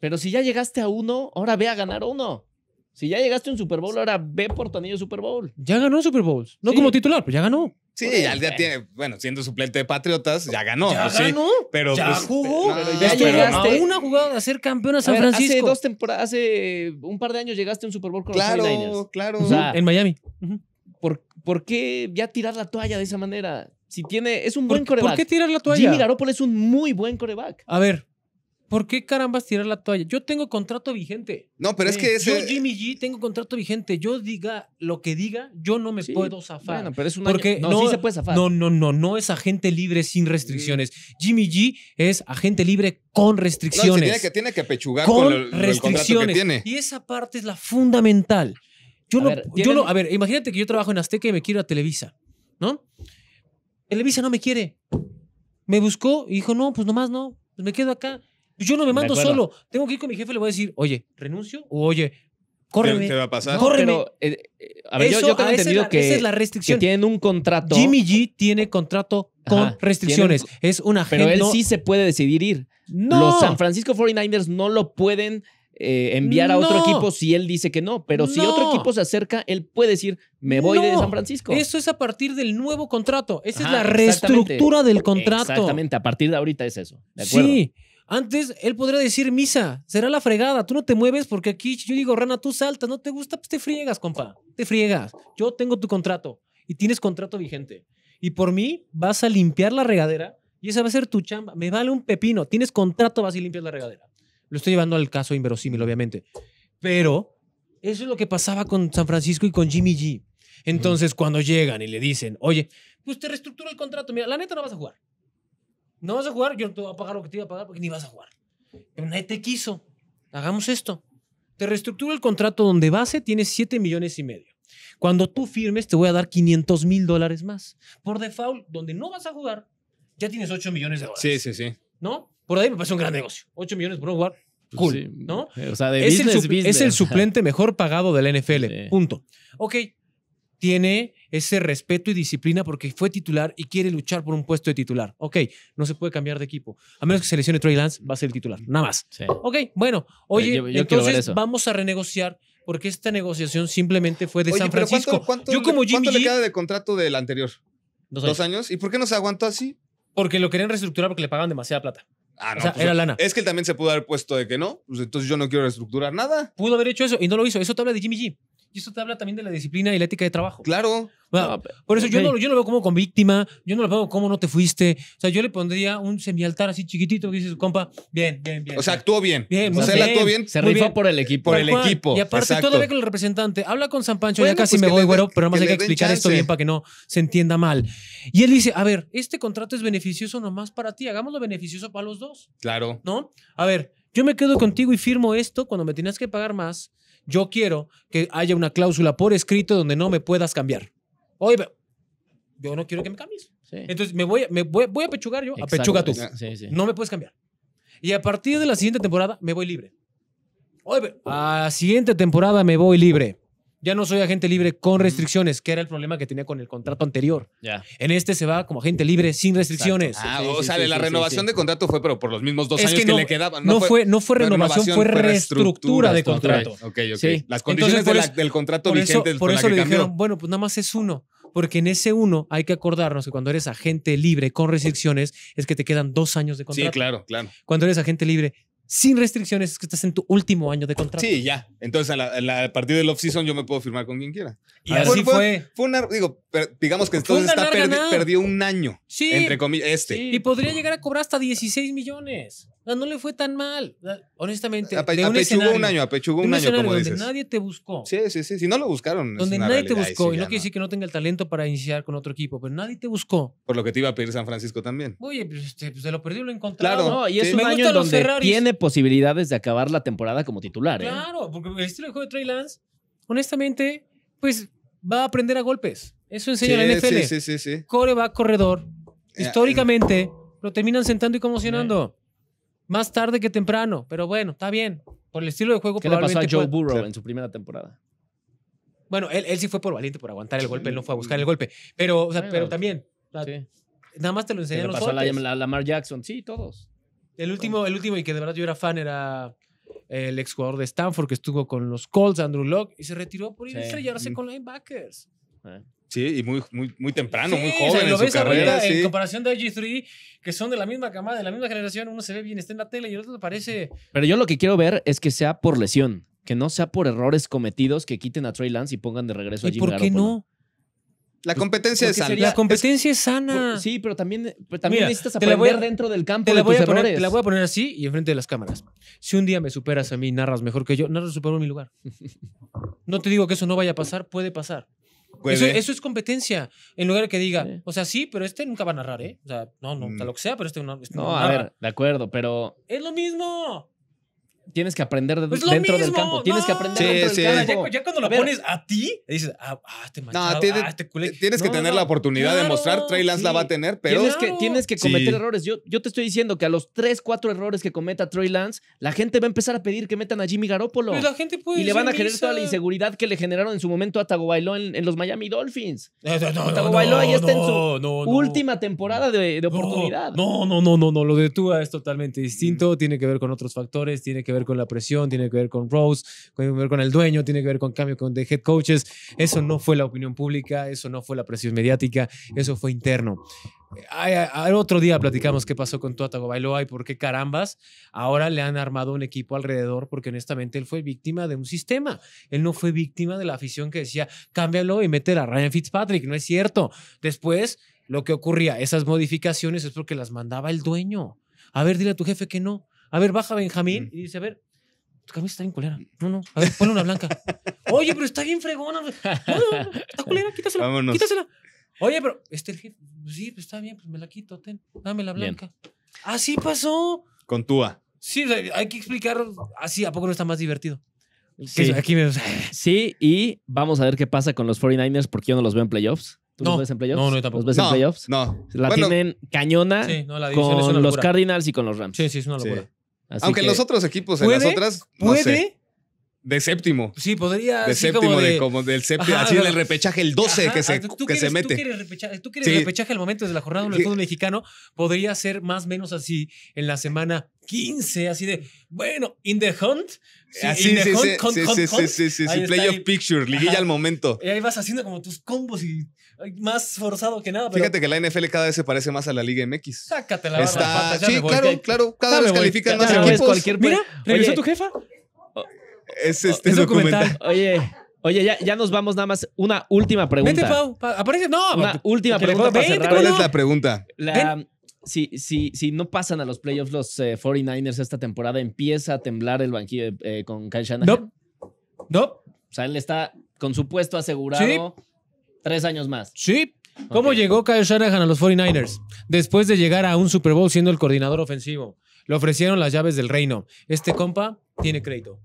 Pero si ya llegaste a uno, ahora ve a ganar uno. Si ya llegaste a un Super Bowl, ahora ve por tu Super Bowl. Ya ganó Super Bowls. No como titular, pero pues ya ganó. Sí, ya, tiene, bueno, siendo suplente de Patriotas, ya ganó. Ya pues ganó. pero ya pues, jugó. ya llegaste. una jugada de ser campeón a San Francisco. Hace dos temporadas, hace un par de años llegaste a un Super Bowl con claro, los Claro, claro. sea, en Miami. ¿Por, ¿Por qué ya tirar la toalla de esa manera? Si tiene, es un buen coreback. ¿Por qué tirar la toalla? Jimmy Garoppolo es un muy buen coreback. A ver, ¿Por qué carambas tirar la toalla? Yo tengo contrato vigente. No, pero es eh, que ese... Yo, Jimmy G, tengo contrato vigente. Yo diga lo que diga, yo no me puedo zafar. Bueno, pero es una. no, no, sí se puede zafar. No, no, no, no es agente libre sin restricciones. Jimmy G es agente libre con restricciones. tiene, que, tiene que pechugar con, el, contrato que tiene. Y esa parte es la fundamental. Yo, a yo a ver, imagínate que yo trabajo en Azteca y me quiero a Televisa, ¿no? Televisa no me quiere. Me buscó y dijo, no, pues nomás no, pues me quedo acá. Yo no me mando solo. Tengo que ir con mi jefe y le voy a decir, oye, renuncio oye, córreme. ¿Qué va a pasar. Córreme. Eh, eh, a ver, yo, tengo entendido que, es la restricción. que tienen un contrato. Jimmy G tiene contrato con restricciones. Es es una Pero él sí se puede decidir ir. No. Los San Francisco 49ers no lo pueden eh, enviar a otro equipo si él dice que no. Pero si otro equipo se acerca, él puede decir, me voy de San Francisco. Eso es a partir del nuevo contrato. Esa es la reestructura del contrato. Exactamente, a partir de ahorita es eso. Sí. Antes él podría decir misa, será la fregada, tú no te mueves porque aquí yo digo, rana, tú saltas, no te gusta, pues te friegas, compa, te friegas. Yo tengo tu contrato y tienes contrato vigente. Y por mí vas a limpiar la regadera y esa va a ser tu chamba. Me vale un pepino, tienes contrato, vas y limpias la regadera. Lo estoy llevando al caso inverosímil, obviamente. Pero eso es lo que pasaba con San Francisco y con Jimmy G. Entonces, cuando llegan y le dicen, oye, pues te reestructuro el contrato, mira, la neta no vas a jugar. No vas a jugar, yo no te voy a pagar lo que te iba a pagar porque ni vas a jugar. nadie te quiso. Hagamos esto. Te reestructuro el contrato donde base tienes 7 millones y medio. Cuando tú firmes, te voy a dar 500 mil dólares más. Por default, donde no vas a jugar, ya tienes 8 millones de dólares. Sí, sí, sí. ¿No? Por ahí me parece un gran negocio. 8 millones por no jugar. Pues cool, ¿no? O sea, es, el suplente mejor pagado de la NFL. Punto. Ok, tiene ese respeto y disciplina porque fue titular y quiere luchar por un puesto de titular. Ok, no se puede cambiar de equipo. A menos que seleccione Trey Lance, va a ser el titular. Nada más. Ok, bueno, oye, entonces vamos a renegociar porque esta negociación simplemente fue de San Francisco. ¿cuánto, yo como Jimmy le queda de contrato del anterior? Dos años. ¿Y por qué no se aguantó así? Porque lo querían reestructurar porque le pagaban demasiada plata. Ah, no, o sea, pues era lana. Es que él también se pudo haber puesto de que no, pues entonces yo no quiero reestructurar nada. Pudo haber hecho eso y no lo hizo. Eso te habla de Jimmy G. Y eso te habla también de la disciplina y la ética de trabajo. Claro. por eso yo, no, yo lo veo como con víctima, yo no lo veo como no te fuiste. O sea, yo le pondría un semialtar así chiquitito que dice su compa, bien, bien, bien. O sea, actuó bien. bien o sea, bien, bien. Se rifó por el equipo. Por el equipo. Y aparte, todavía con el representante. Habla con San Pancho, ya casi pues me voy, güero, pero más hay que explicar esto bien para que no se entienda mal. Y él dice, a ver, este contrato es beneficioso nomás para ti, hagámoslo beneficioso para los dos. Claro. ¿No? A ver, yo me quedo contigo y firmo esto cuando me tenías que pagar más yo quiero que haya una cláusula por escrito donde no me puedas cambiar. Oye, yo no quiero que me cambies. Entonces me voy, me voy, a pechugar yo, a pechuga tú. No me puedes cambiar. Y a partir de la siguiente temporada me voy libre. Oye, a siguiente temporada me voy libre ya no soy agente libre con restricciones, que era el problema que tenía con el contrato anterior. Ya. En este se va como agente libre sin restricciones. Ah, o sea, la renovación de contrato fue, pero por los mismos dos años que, le quedaban. No, fue, no fue renovación, fue reestructura de contrato. Ok, ok. Las condiciones del contrato vigente. por eso le dijeron, bueno, pues nada más es uno. Porque en ese uno hay que acordarnos que cuando eres agente libre con restricciones es que te quedan dos años de contrato. Sí, claro, claro. Cuando eres agente libre sin restricciones es que estás en tu último año de contrato. Sí, ya. Entonces, a, partir del off-season yo me puedo firmar con quien quiera. Y así fue. Fue, una, digo, digamos que entonces está perdió un año. Sí. Entre comillas, este. Y podría llegar a cobrar hasta 16 millones. No, le fue tan mal, honestamente. A, un un año, apechugó un, un año, como donde nadie te buscó. Sí, sí, sí. Si no lo buscaron. Donde nadie te buscó. Y, no quiere decir que no tenga el talento para iniciar con otro equipo, pero nadie te buscó. Por lo que te iba a pedir San Francisco también. Oye, pues, este, pues se lo perdió, lo encontraron. Claro, y es un año donde tiene posibilidades de acabar la temporada como titular. ¿eh? Claro, porque el estilo de juego de Trey Lance, honestamente, pues va a aprender a golpes. Eso enseña la NFL. Sí, sí, sí, sí. Core va corredor. Eh, históricamente, eh. lo terminan sentando y conmocionando. Más tarde que temprano, pero bueno, está bien. Por el estilo de juego ¿Qué le pasó Joe Burrow en su primera temporada? Bueno, él, sí fue por valiente, por aguantar el golpe, él no fue a buscar el golpe. Pero, pero también, nada más te lo enseñan pasó a la, Lamar Jackson? Sí, todos. El último, el último y que de verdad yo era fan era el exjugador de Stanford que estuvo con los Colts, Andrew Locke, y se retiró por ir a estrellarse con linebackers. Eh. Sí, y muy, muy, muy temprano, muy joven. en carrera, en comparación de IG3, que son de la misma camada, de la misma generación, uno se ve bien, está en la tele y el otro parece. Pero yo lo que quiero ver es que sea por lesión, que no sea por errores cometidos que quiten a Trey Lance y pongan de regreso a Jimmy ¿Y por qué no? Pues, la competencia es sana. la competencia es, sana. sí, pero también, también necesitas aprender dentro del campo te la voy a poner, la voy a poner así y enfrente de las cámaras. Si un día me superas a mí, narras mejor que yo, narras supero mi lugar. No te digo que eso no vaya a pasar, puede pasar. Eso, es competencia. En lugar de que diga, o sea, sí, pero este nunca va a narrar, ¿eh? O sea, no, no, tal o mm. lo que sea, pero este no. Este no, a ver, de acuerdo, pero. ¡Es lo mismo! tienes que aprender pues dentro del campo. Tienes que aprender dentro Ya, cuando lo pones a ti, dices, ah, ah este, ah, este Tienes que tener la oportunidad de mostrar. Trey Lance la va a tener, pero... Tienes que, cometer errores. Yo, te estoy diciendo que a los tres, cuatro errores que cometa Trey Lance, la gente va a empezar a pedir que metan a Jimmy Garoppolo. Pues la gente puede y le van a generar toda la inseguridad que le generaron en su momento a Tagovailoa en, los Miami Dolphins. Eh, Tagovailoa ya está en su última temporada de, oportunidad. No, no, no, no, no. Lo de Tua es totalmente distinto. Mm. Tiene que ver con otros factores, tiene que ver con la presión, tiene que ver con Rose, tiene que ver con el dueño, tiene que ver con cambio con de head coaches. Eso no fue la opinión pública, eso no fue la presión mediática, eso fue interno. Al otro día platicamos qué pasó con Tuatago Bailoa y por qué carambas ahora le han armado un equipo alrededor, porque honestamente él fue víctima de un sistema. Él no fue víctima de la afición que decía, cámbialo y mete a Ryan Fitzpatrick. No es cierto. Después, lo que ocurría, esas modificaciones es porque las mandaba el dueño. A ver, dile a tu jefe que no. A ver, baja Benjamín mm. y dice, a ver, tu camisa está bien culera. No, no, a ver, ponle una blanca. Oye, pero está bien fregona. No, está culera, quítasela. Quítasela. Oye, pero este el pues sí, pues está bien, pues me la quito, ten, dame la blanca. Así pasó. Con túa. Sí, hay que explicar así, ¿a poco no está más divertido? Sí. Aquí me... sí, y vamos a ver qué pasa con los 49ers porque yo no los veo en playoffs. ¿Tú no, los ves en playoffs? No, no, yo tampoco. ¿Los ves en playoffs? No. La tienen cañona sí, no, la con los Cardinals y con los Rams. Sí, sí, es una locura. Aunque los otros equipos, en las otras, no puede. De séptimo. Sí, podría. De séptimo, como de, como del séptimo. así el repechaje, el 12 que, se, ah, que se mete. Tú quieres, repechaje, tú repechaje al momento de la jornada del fútbol mexicano. Podría ser más o menos así en la semana 15, así de, bueno, in the hunt. Ah, in the sí, hunt, hunt, sí, sí, picture, liguilla al momento. Y ahí vas haciendo como tus combos y más forzado que nada. Fíjate que la NFL cada vez se parece más a la Liga MX. Sácate la Está... sí, claro, claro. Cada vez califican más equipos. Cualquier... Mira, regresó tu jefa. Oh. Es este documental. Oye. Oye, ya, ya, nos vamos nada más. Una última pregunta. Vente, Pau. aparece. No. Una última pregunta. Para ¿Cuál es la pregunta? si, si, si, no pasan a los playoffs los eh, 49ers esta temporada, ¿empieza a temblar el banquillo eh, con Kyle Shanahan? No. No. O sea, él está con su puesto asegurado. Tres años más. Sí. ¿Cómo llegó Kyle Shanahan a los 49ers? Después de llegar a un Super Bowl siendo el coordinador ofensivo. Le ofrecieron las llaves del reino. Este compa tiene crédito.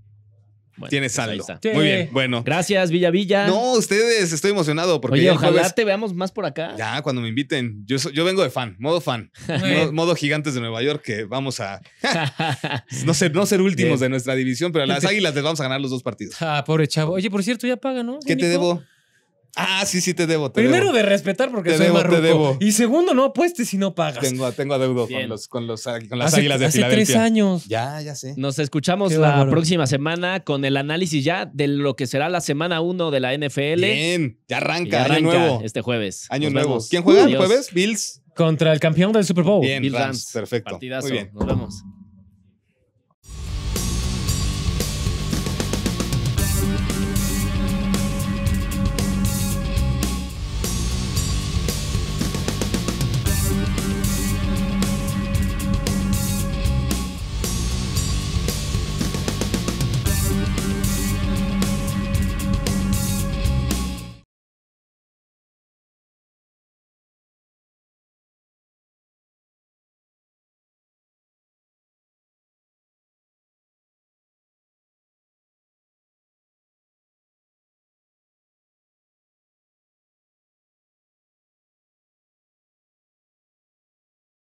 Tiene pues saldo. Muy bien, bueno. Gracias, Villa Villa. No, ustedes, estoy emocionado porque. ojalá te veamos más por acá. Ya, cuando me inviten. Yo, yo vengo de fan, modo fan. modo, gigantes de Nueva York, que vamos a. no, ser, no ser últimos de nuestra división, pero a las águilas les vamos a ganar los dos partidos. Ah, pobre chavo. Oye, por cierto, ya paga, ¿no? ¿Qué te debo? Ah, sí, sí, te debo. Primero de respetar porque te soy debo, Te debo. Y segundo, no apuestes si no pagas. Tengo, tengo adeudo con, los, con, las águilas de hace tres años. Ya, ya sé. Nos escuchamos la próxima semana con el análisis ya de lo que será la semana uno de la NFL. Bien, ya arranca, año nuevo. Este jueves. Año nuevo. ¿Quién juega el jueves? Bills. Contra el campeón del Super Bowl. Bien, Bills. Perfecto. Partidazo. Muy bien. Nos vemos.